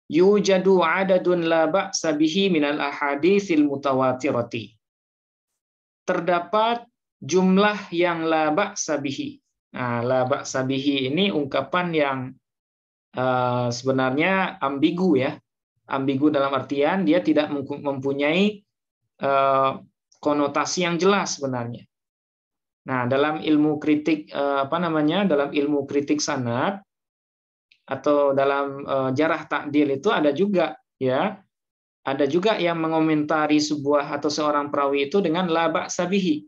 yujadu adadun la ba'sa bihi minal ahaditsil mutawatirati. Terdapat jumlah yang la ba'sa bihi. Nah, la ba'sa bihi ini ungkapan yang uh, sebenarnya ambigu ya. Ambigu dalam artian dia tidak mempunyai uh, konotasi yang jelas sebenarnya. Nah, dalam ilmu kritik eh, apa namanya? Dalam ilmu kritik sanad atau dalam eh, jarah takdil itu ada juga ya ada juga yang mengomentari sebuah atau seorang perawi itu dengan labak sabihi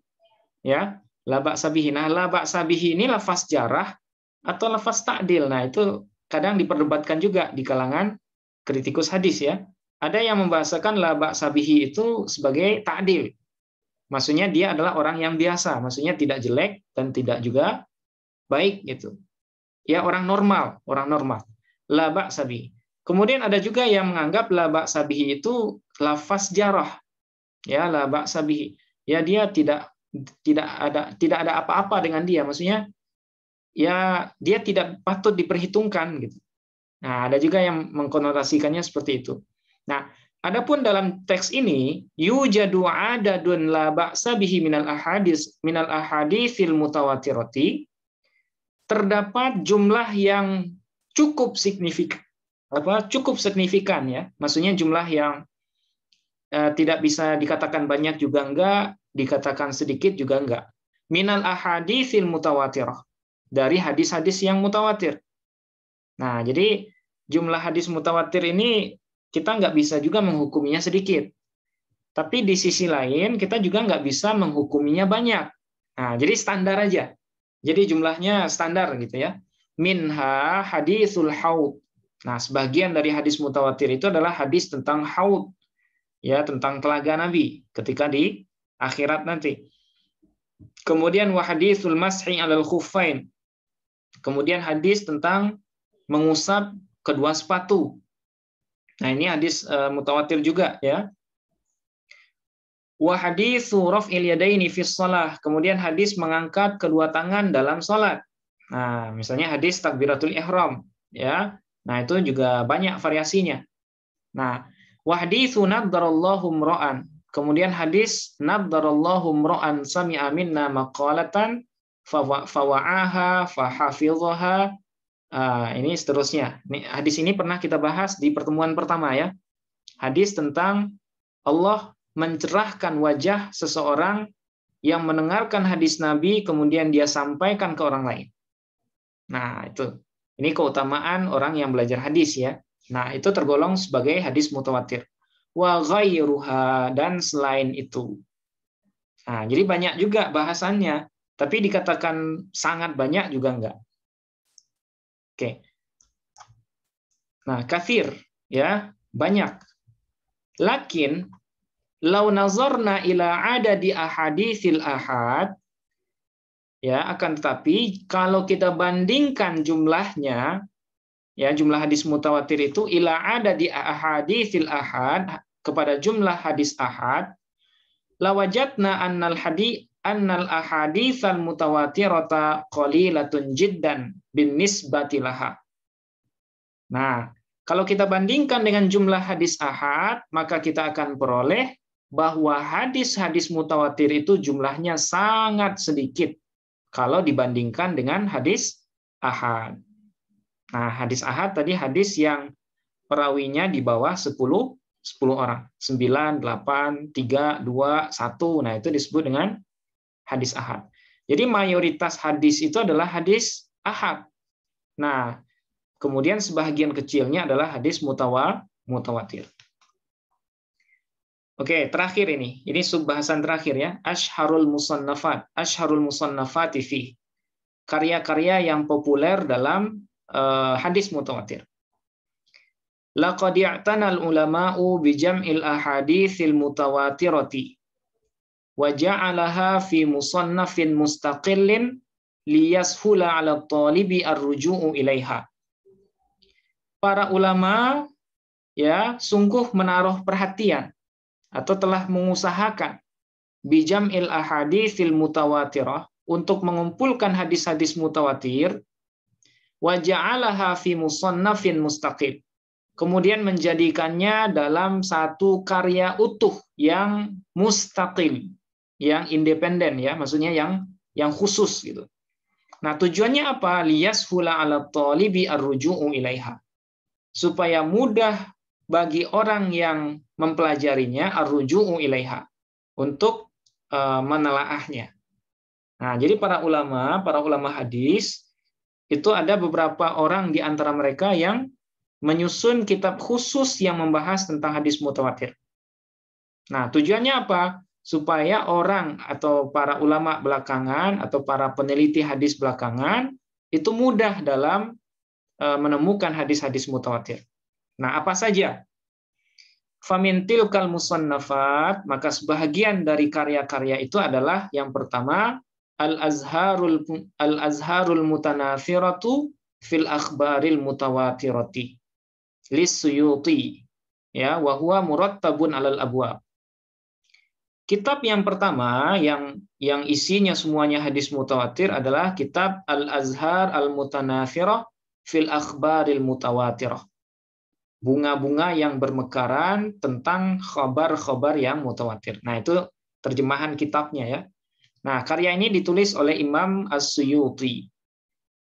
ya labak sabihi nah labak sabihi ini lafaz jarah atau lafaz takdil nah itu kadang diperdebatkan juga di kalangan kritikus hadis ya ada yang membahasakan labak sabihi itu sebagai takdil maksudnya dia adalah orang yang biasa maksudnya tidak jelek dan tidak juga baik gitu ya orang normal, orang normal. Labak sabi. Kemudian ada juga yang menganggap labak sabi itu lafaz jarah. Ya, labak sabi. Ya dia tidak tidak ada tidak ada apa-apa dengan dia, maksudnya ya dia tidak patut diperhitungkan gitu. Nah, ada juga yang mengkonotasikannya seperti itu. Nah, adapun dalam teks ini yujadu adadun la ba'sa bihi minal ahadis minal fil mutawatirati terdapat jumlah yang cukup signifikan apa cukup signifikan ya maksudnya jumlah yang eh, tidak bisa dikatakan banyak juga enggak dikatakan sedikit juga enggak minal ahaditsil mutawatir dari hadis-hadis yang mutawatir nah jadi jumlah hadis mutawatir ini kita nggak bisa juga menghukuminya sedikit tapi di sisi lain kita juga nggak bisa menghukuminya banyak nah jadi standar aja jadi jumlahnya standar gitu ya. Minha hadisul haud. Nah, sebagian dari hadis mutawatir itu adalah hadis tentang haud. Ya, tentang telaga Nabi ketika di akhirat nanti. Kemudian wa hadisul mashi 'alal khuffain. Kemudian hadis tentang mengusap kedua sepatu. Nah, ini hadis eh, mutawatir juga ya. Wa haditsu raf'il yadaini fi shalah. Kemudian hadis mengangkat kedua tangan dalam salat. Nah, misalnya hadis takbiratul ihram, ya. Nah, itu juga banyak variasinya. Nah, wa sunat darallahu mroan. Kemudian hadis naddarallahu mra'an sami'a minna maqalatan fawa'aha fahafidhaha Uh, ah, ini seterusnya. Ini, hadis ini pernah kita bahas di pertemuan pertama ya. Hadis tentang Allah mencerahkan wajah seseorang yang mendengarkan hadis Nabi kemudian dia sampaikan ke orang lain. Nah, itu. Ini keutamaan orang yang belajar hadis ya. Nah, itu tergolong sebagai hadis mutawatir. Wa ghairuha dan selain itu. Nah, jadi banyak juga bahasannya, tapi dikatakan sangat banyak juga enggak. Oke. Nah, kafir ya, banyak. Lakin lau nazarna ila ada di ahaditsil ahad ya akan tetapi kalau kita bandingkan jumlahnya ya jumlah hadis mutawatir itu ila ada di ahaditsil ahad kepada jumlah hadis ahad lawajatna annal hadi annal ahaditsal mutawatirata qalilatun jiddan bin nisbatilaha nah kalau kita bandingkan dengan jumlah hadis ahad maka kita akan peroleh bahwa hadis-hadis mutawatir itu jumlahnya sangat sedikit kalau dibandingkan dengan hadis ahad. Nah, hadis ahad tadi hadis yang perawinya di bawah 10 10 orang. 9, 8, 3, 2, 1. Nah, itu disebut dengan hadis ahad. Jadi mayoritas hadis itu adalah hadis ahad. Nah, kemudian sebagian kecilnya adalah hadis mutawal mutawatir. Oke, terakhir ini. Ini subbahasan terakhir ya. Ashharul musannafat. Ashharul Musannafat fi. Karya-karya yang populer dalam uh, hadis mutawatir. Laqad i'tanal ulama'u bi jam'il ahaditsil mutawatirati wa ja'alaha fi musannafin mustaqillin liyashula 'ala talibi ar-ruju'u ilaiha. Para ulama ya sungguh menaruh perhatian atau telah mengusahakan bijam bijam'il fil mutawatirah untuk mengumpulkan hadis-hadis mutawatir wajahalah ja'alaha fi musannafin mustaqil kemudian menjadikannya dalam satu karya utuh yang mustaqil yang independen ya maksudnya yang yang khusus gitu nah tujuannya apa liyas hula ala talibi arruju'u ilaiha supaya mudah bagi orang yang mempelajarinya arruju'u ilaiha untuk eh, menelaahnya. Nah, jadi para ulama, para ulama hadis itu ada beberapa orang di antara mereka yang menyusun kitab khusus yang membahas tentang hadis mutawatir. Nah, tujuannya apa? Supaya orang atau para ulama belakangan atau para peneliti hadis belakangan itu mudah dalam eh, menemukan hadis-hadis mutawatir. Nah, apa saja? Famintil kal musannafat, maka sebahagian dari karya-karya itu adalah yang pertama Al-Azharul Al-Azharul mutanafiratu fil akhbaril mutawatirati lis ya wa huwa murattabun alal abwab Kitab yang pertama yang yang isinya semuanya hadis mutawatir adalah kitab Al-Azhar Al-Mutanafirah fil akhbaril mutawatirah bunga-bunga yang bermekaran tentang khabar-khabar yang mutawatir. Nah, itu terjemahan kitabnya ya. Nah, karya ini ditulis oleh Imam As-Suyuti.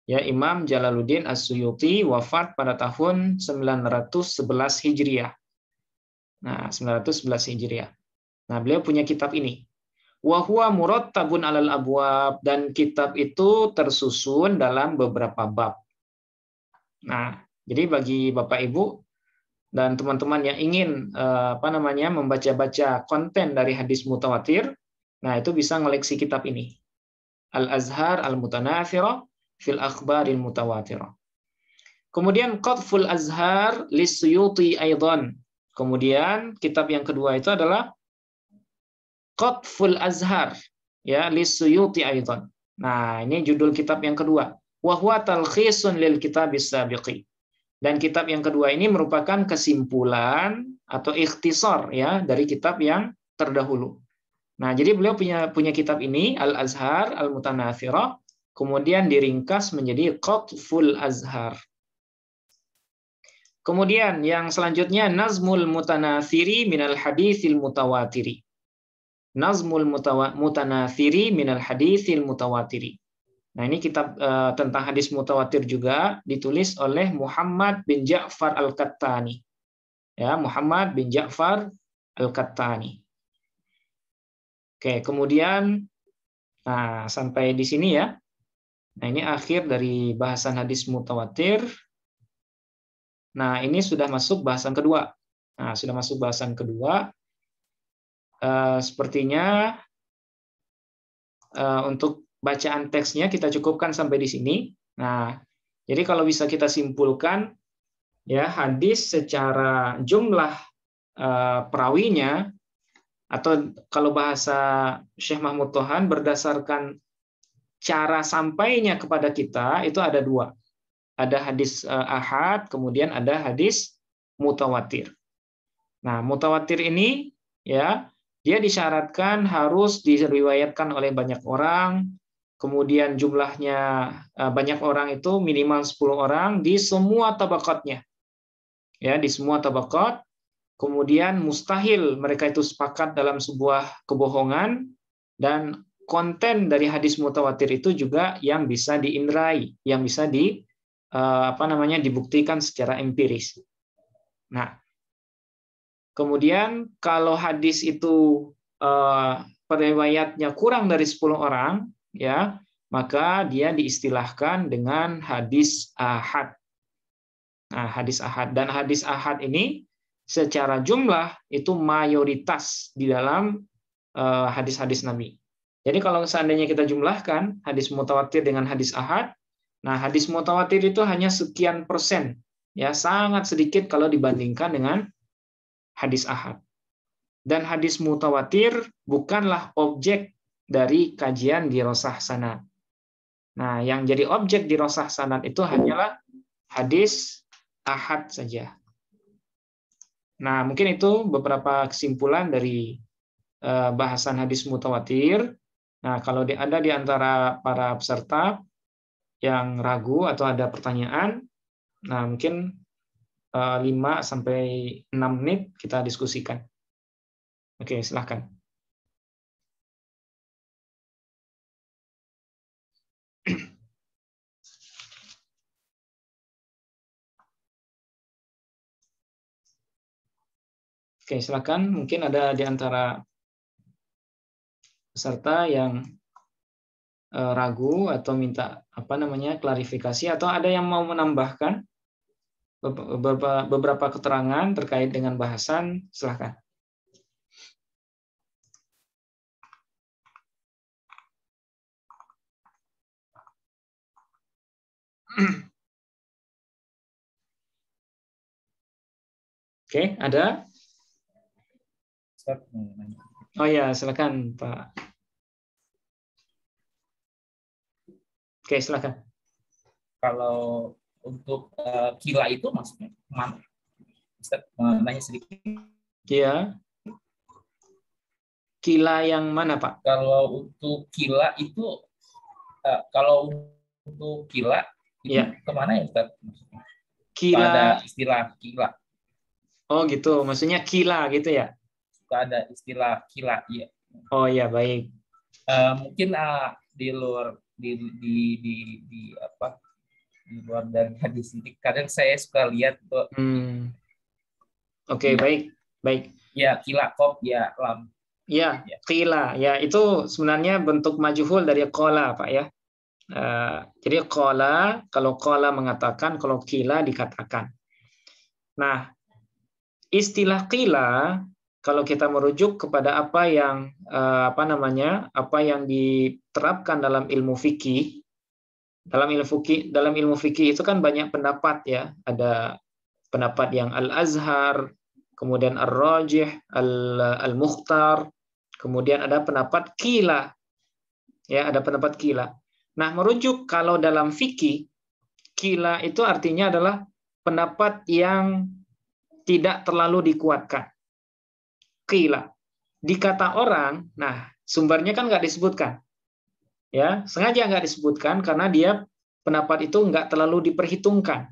Ya, Imam Jalaluddin As-Suyuti wafat pada tahun 911 Hijriah. Nah, 911 Hijriah. Nah, beliau punya kitab ini. huwa murattabun alal abwab dan kitab itu tersusun dalam beberapa bab. Nah, jadi bagi Bapak Ibu dan teman-teman yang ingin eh, apa namanya membaca-baca konten dari hadis mutawatir, nah itu bisa ngoleksi kitab ini. Al-Azhar Al-Mutanafira fil Akhbaril Mutawatirah. Kemudian Qadful Azhar li suyuti Aidan. Kemudian kitab yang kedua itu adalah Qadful Azhar ya li suyuti Aidan. Nah, ini judul kitab yang kedua. Wa huwa talkhisun lil kitab sabiqi dan kitab yang kedua ini merupakan kesimpulan atau ikhtisar ya dari kitab yang terdahulu. Nah, jadi beliau punya punya kitab ini Al-Azhar Al-Mutanafirah kemudian diringkas menjadi Qatful Azhar. Kemudian yang selanjutnya Nazmul Mutanafiri minal Hadisil Mutawatiri. Nazmul mutawa, Mutanafiri minal Hadithil Mutawatiri. Nah, ini kitab uh, tentang hadis mutawatir juga ditulis oleh Muhammad bin Ja'far Al-Kattani. Ya, Muhammad bin Ja'far Al-Kattani. Oke, kemudian nah sampai di sini ya. Nah, ini akhir dari bahasan hadis mutawatir. Nah, ini sudah masuk bahasan kedua. Nah, sudah masuk bahasan kedua. Uh, sepertinya uh, untuk bacaan teksnya kita cukupkan sampai di sini. Nah, jadi kalau bisa kita simpulkan ya hadis secara jumlah eh, perawinya atau kalau bahasa Syekh Mahmud Tohan berdasarkan cara sampainya kepada kita itu ada dua. Ada hadis eh, ahad, kemudian ada hadis mutawatir. Nah, mutawatir ini ya dia disyaratkan harus diriwayatkan oleh banyak orang, kemudian jumlahnya eh, banyak orang itu minimal 10 orang di semua tabakatnya. Ya, di semua tabakat. Kemudian mustahil mereka itu sepakat dalam sebuah kebohongan dan konten dari hadis mutawatir itu juga yang bisa diindrai, yang bisa di eh, apa namanya dibuktikan secara empiris. Nah, kemudian kalau hadis itu eh, periwayatnya kurang dari 10 orang, ya maka dia diistilahkan dengan hadis ahad. Nah, hadis ahad dan hadis ahad ini secara jumlah itu mayoritas di dalam eh, hadis-hadis Nabi. Jadi kalau seandainya kita jumlahkan hadis mutawatir dengan hadis ahad, nah hadis mutawatir itu hanya sekian persen, ya sangat sedikit kalau dibandingkan dengan hadis ahad. Dan hadis mutawatir bukanlah objek dari kajian di Rosah Sanad. Nah, yang jadi objek di Rosah Sanad itu hanyalah hadis ahad saja. Nah, mungkin itu beberapa kesimpulan dari eh, bahasan hadis mutawatir. Nah, kalau ada di antara para peserta yang ragu atau ada pertanyaan, nah mungkin 5 eh, sampai 6 menit kita diskusikan. Oke, silahkan. Oke, silakan. Mungkin ada di antara peserta yang e, ragu atau minta apa namanya klarifikasi atau ada yang mau menambahkan beberapa, beberapa keterangan terkait dengan bahasan, silahkan. Oke, okay, ada? Oh ya, silakan Pak. Oke, silakan. Kalau untuk uh, kila itu maksudnya mana? Ustaz nanya sedikit. Iya. Kila yang mana, Pak? Kalau untuk kila itu eh, kalau untuk kila ya. kemana ya, Ustaz? Kila. Pada istilah kila. Oh gitu, maksudnya kila gitu ya? itu ada istilah kila ya. Oh ya baik. Uh, mungkin uh, di luar di di di, di apa di luar dari hadis ini kadang saya suka lihat tuh. Hmm. Oke okay, ya. baik baik. Ya kila kop ya lam. Ya, ya. kila ya itu sebenarnya bentuk majuhul dari kola pak ya. Uh, jadi kola kalau kola mengatakan kalau kila dikatakan. Nah istilah kila kalau kita merujuk kepada apa yang eh, apa namanya apa yang diterapkan dalam ilmu fikih dalam ilmu fikih dalam ilmu fikih itu kan banyak pendapat ya ada pendapat yang al azhar kemudian ar rajih al al mukhtar kemudian ada pendapat kila ya ada pendapat kila nah merujuk kalau dalam fikih kila itu artinya adalah pendapat yang tidak terlalu dikuatkan qila. Dikata orang, nah sumbernya kan nggak disebutkan. Ya, sengaja nggak disebutkan karena dia pendapat itu nggak terlalu diperhitungkan.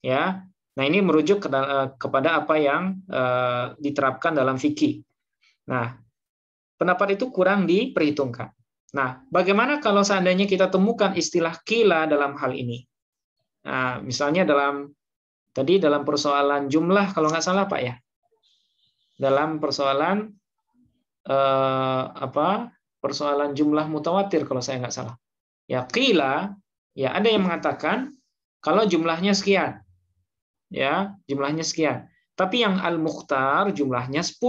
Ya, nah ini merujuk ke, eh, kepada apa yang uh, diterapkan dalam fikih. Nah, pendapat itu kurang diperhitungkan. Nah, bagaimana kalau seandainya kita temukan istilah kila dalam hal ini? Nah, misalnya dalam tadi dalam persoalan jumlah kalau nggak salah Pak ya dalam persoalan eh, apa persoalan jumlah mutawatir kalau saya nggak salah. Ya kila ya ada yang mengatakan kalau jumlahnya sekian. Ya, jumlahnya sekian. Tapi yang al-mukhtar jumlahnya 10.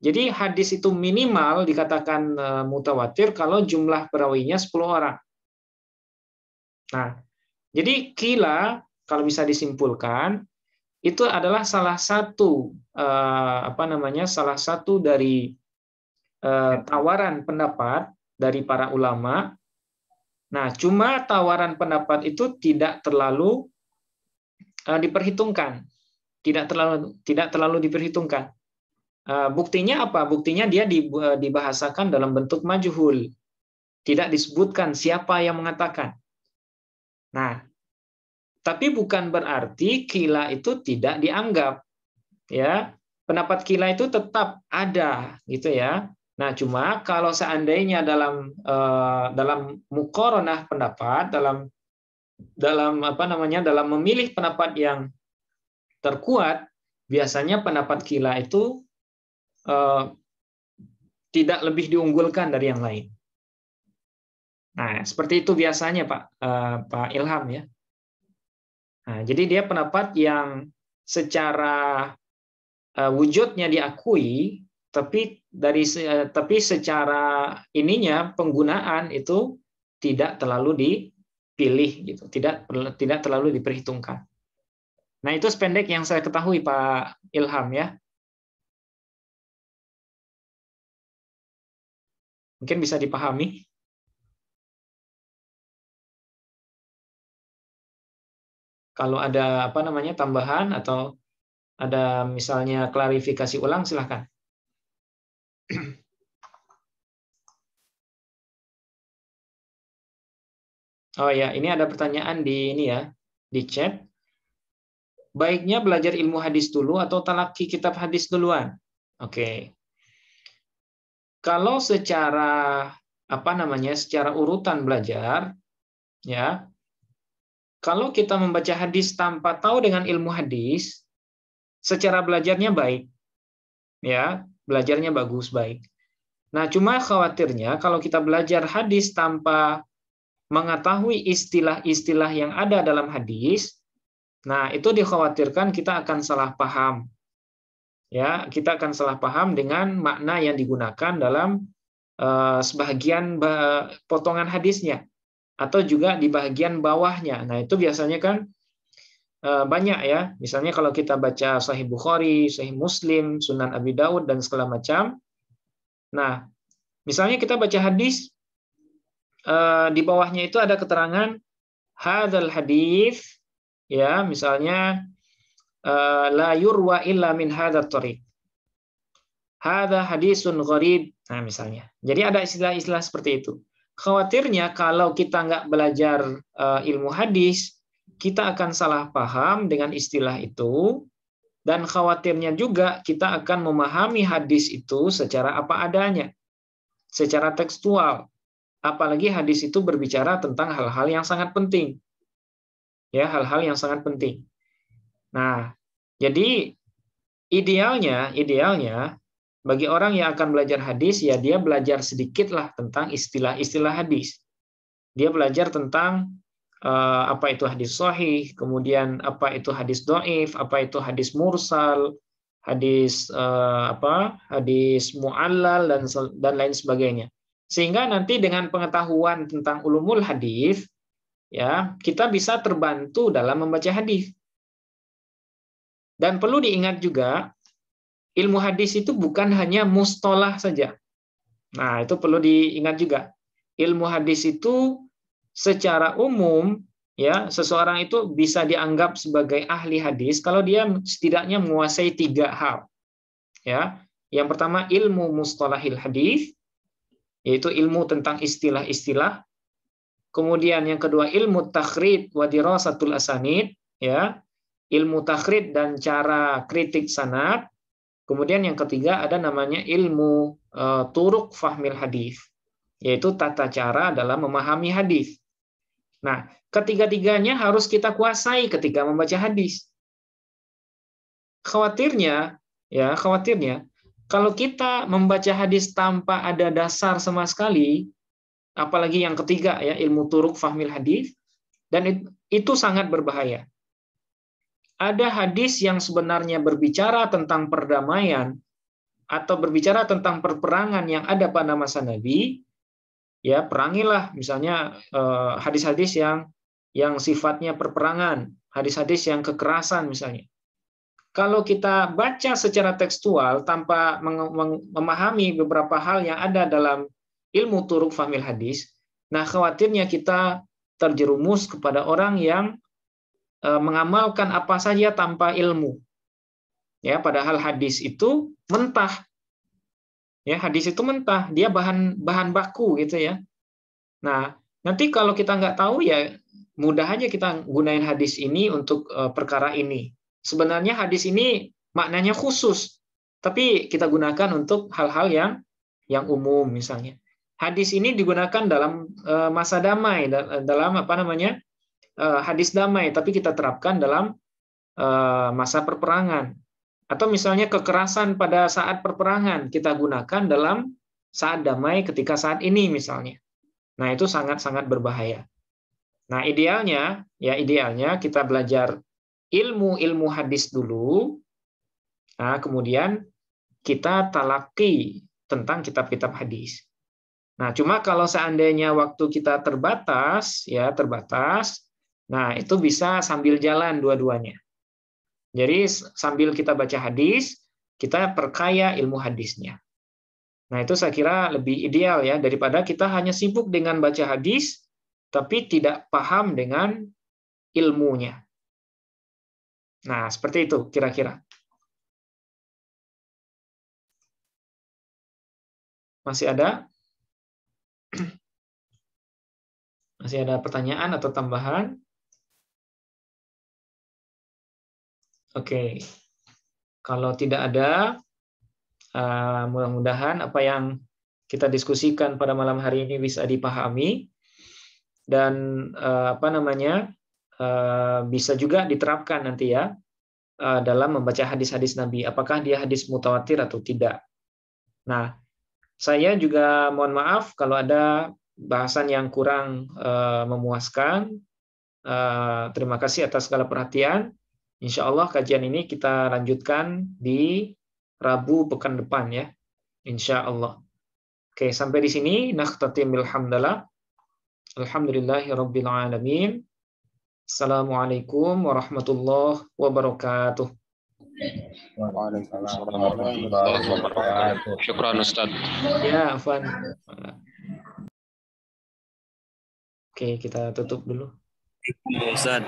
Jadi hadis itu minimal dikatakan eh, mutawatir kalau jumlah perawinya 10 orang. Nah, jadi kila kalau bisa disimpulkan itu adalah salah satu uh, apa namanya salah satu dari uh, tawaran pendapat dari para ulama. Nah, cuma tawaran pendapat itu tidak terlalu uh, diperhitungkan, tidak terlalu tidak terlalu diperhitungkan. Uh, buktinya apa? Buktinya dia dibahasakan dalam bentuk majhul, tidak disebutkan siapa yang mengatakan. Nah, tapi bukan berarti kila itu tidak dianggap. Ya, pendapat kila itu tetap ada gitu ya. Nah, cuma kalau seandainya dalam eh, dalam mukoronah pendapat dalam dalam apa namanya dalam memilih pendapat yang terkuat biasanya pendapat kila itu eh, tidak lebih diunggulkan dari yang lain. Nah, seperti itu biasanya Pak eh, Pak Ilham ya. Nah, jadi dia pendapat yang secara eh, wujudnya diakui, tapi dari eh, tapi secara ininya penggunaan itu tidak terlalu dipilih gitu, tidak tidak terlalu diperhitungkan. Nah, itu sependek yang saya ketahui Pak Ilham ya. Mungkin bisa dipahami. kalau ada apa namanya tambahan atau ada misalnya klarifikasi ulang silahkan. Oh ya, ini ada pertanyaan di ini ya, di chat. Baiknya belajar ilmu hadis dulu atau talaki kitab hadis duluan? Oke. Okay. Kalau secara apa namanya? secara urutan belajar ya, kalau kita membaca hadis tanpa tahu dengan ilmu hadis, secara belajarnya baik. Ya, belajarnya bagus baik. Nah, cuma khawatirnya kalau kita belajar hadis tanpa mengetahui istilah-istilah yang ada dalam hadis, nah itu dikhawatirkan kita akan salah paham. Ya, kita akan salah paham dengan makna yang digunakan dalam uh, eh, sebagian eh, potongan hadisnya atau juga di bagian bawahnya. Nah, itu biasanya kan eh, banyak ya. Misalnya kalau kita baca Sahih Bukhari, Sahih Muslim, Sunan Abi Daud dan segala macam. Nah, misalnya kita baca hadis eh, di bawahnya itu ada keterangan hadal hadis ya, misalnya eh, la yurwa illa min hadzal tariq. Hadza hadisun gharib. Nah, misalnya. Jadi ada istilah-istilah seperti itu. Khawatirnya kalau kita nggak belajar eh, ilmu hadis, kita akan salah paham dengan istilah itu, dan khawatirnya juga kita akan memahami hadis itu secara apa adanya, secara tekstual. Apalagi hadis itu berbicara tentang hal-hal yang sangat penting. Ya, hal-hal yang sangat penting. Nah, jadi idealnya, idealnya bagi orang yang akan belajar hadis, ya dia belajar sedikitlah tentang istilah-istilah hadis. Dia belajar tentang uh, apa itu hadis sahih, kemudian apa itu hadis doif, apa itu hadis mursal, hadis uh, apa, hadis muallal dan dan lain sebagainya. Sehingga nanti dengan pengetahuan tentang ulumul hadis, ya kita bisa terbantu dalam membaca hadis. Dan perlu diingat juga ilmu hadis itu bukan hanya mustalah saja. Nah, itu perlu diingat juga. Ilmu hadis itu secara umum ya seseorang itu bisa dianggap sebagai ahli hadis kalau dia setidaknya menguasai tiga hal ya yang pertama ilmu mustalahil hadis yaitu ilmu tentang istilah-istilah kemudian yang kedua ilmu takhrid wa dirasatul asanid ya ilmu takhrid dan cara kritik sanad Kemudian yang ketiga ada namanya ilmu e, turuk fahmil hadis, yaitu tata cara dalam memahami hadis. Nah, ketiga-tiganya harus kita kuasai ketika membaca hadis. Khawatirnya, ya khawatirnya, kalau kita membaca hadis tanpa ada dasar sama sekali, apalagi yang ketiga ya ilmu turuk fahmil hadis, dan itu sangat berbahaya ada hadis yang sebenarnya berbicara tentang perdamaian atau berbicara tentang perperangan yang ada pada masa Nabi, ya perangilah misalnya eh, hadis-hadis yang yang sifatnya perperangan, hadis-hadis yang kekerasan misalnya. Kalau kita baca secara tekstual tanpa memahami beberapa hal yang ada dalam ilmu turuk famil hadis, nah khawatirnya kita terjerumus kepada orang yang Eh, mengamalkan apa saja tanpa ilmu. Ya, padahal hadis itu mentah. Ya, hadis itu mentah, dia bahan bahan baku gitu ya. Nah, nanti kalau kita nggak tahu ya mudah aja kita gunain hadis ini untuk eh, perkara ini. Sebenarnya hadis ini maknanya khusus, tapi kita gunakan untuk hal-hal yang yang umum misalnya. Hadis ini digunakan dalam eh, masa damai dalam apa namanya? Eh, hadis damai tapi kita terapkan dalam eh, masa perperangan atau misalnya kekerasan pada saat perperangan kita gunakan dalam saat damai ketika saat ini misalnya. Nah, itu sangat-sangat berbahaya. Nah, idealnya ya idealnya kita belajar ilmu-ilmu hadis dulu. Nah, kemudian kita talaki tentang kitab-kitab hadis. Nah, cuma kalau seandainya waktu kita terbatas ya terbatas, Nah, itu bisa sambil jalan dua-duanya. Jadi sambil kita baca hadis, kita perkaya ilmu hadisnya. Nah, itu saya kira lebih ideal ya daripada kita hanya sibuk dengan baca hadis tapi tidak paham dengan ilmunya. Nah, seperti itu kira-kira. Masih ada? Masih ada pertanyaan atau tambahan? Oke, okay. kalau tidak ada, eh, mudah-mudahan apa yang kita diskusikan pada malam hari ini bisa dipahami dan eh, apa namanya eh, bisa juga diterapkan nanti ya dalam membaca hadis-hadis Nabi. Apakah dia hadis mutawatir atau tidak? Nah, saya juga mohon maaf kalau ada bahasan yang kurang memuaskan. terima kasih atas segala perhatian. Insya Allah kajian ini kita lanjutkan di Rabu pekan depan ya. Insya Allah. Oke, sampai di sini. Nakhtatim hamdalah. Alhamdulillahi Rabbil Alamin. Assalamualaikum warahmatullahi wabarakatuh. Waalaikumsalam warahmatullahi wabarakatuh. Syukran Ustaz. Ya, Afan. Oke, kita tutup dulu. Ustaz.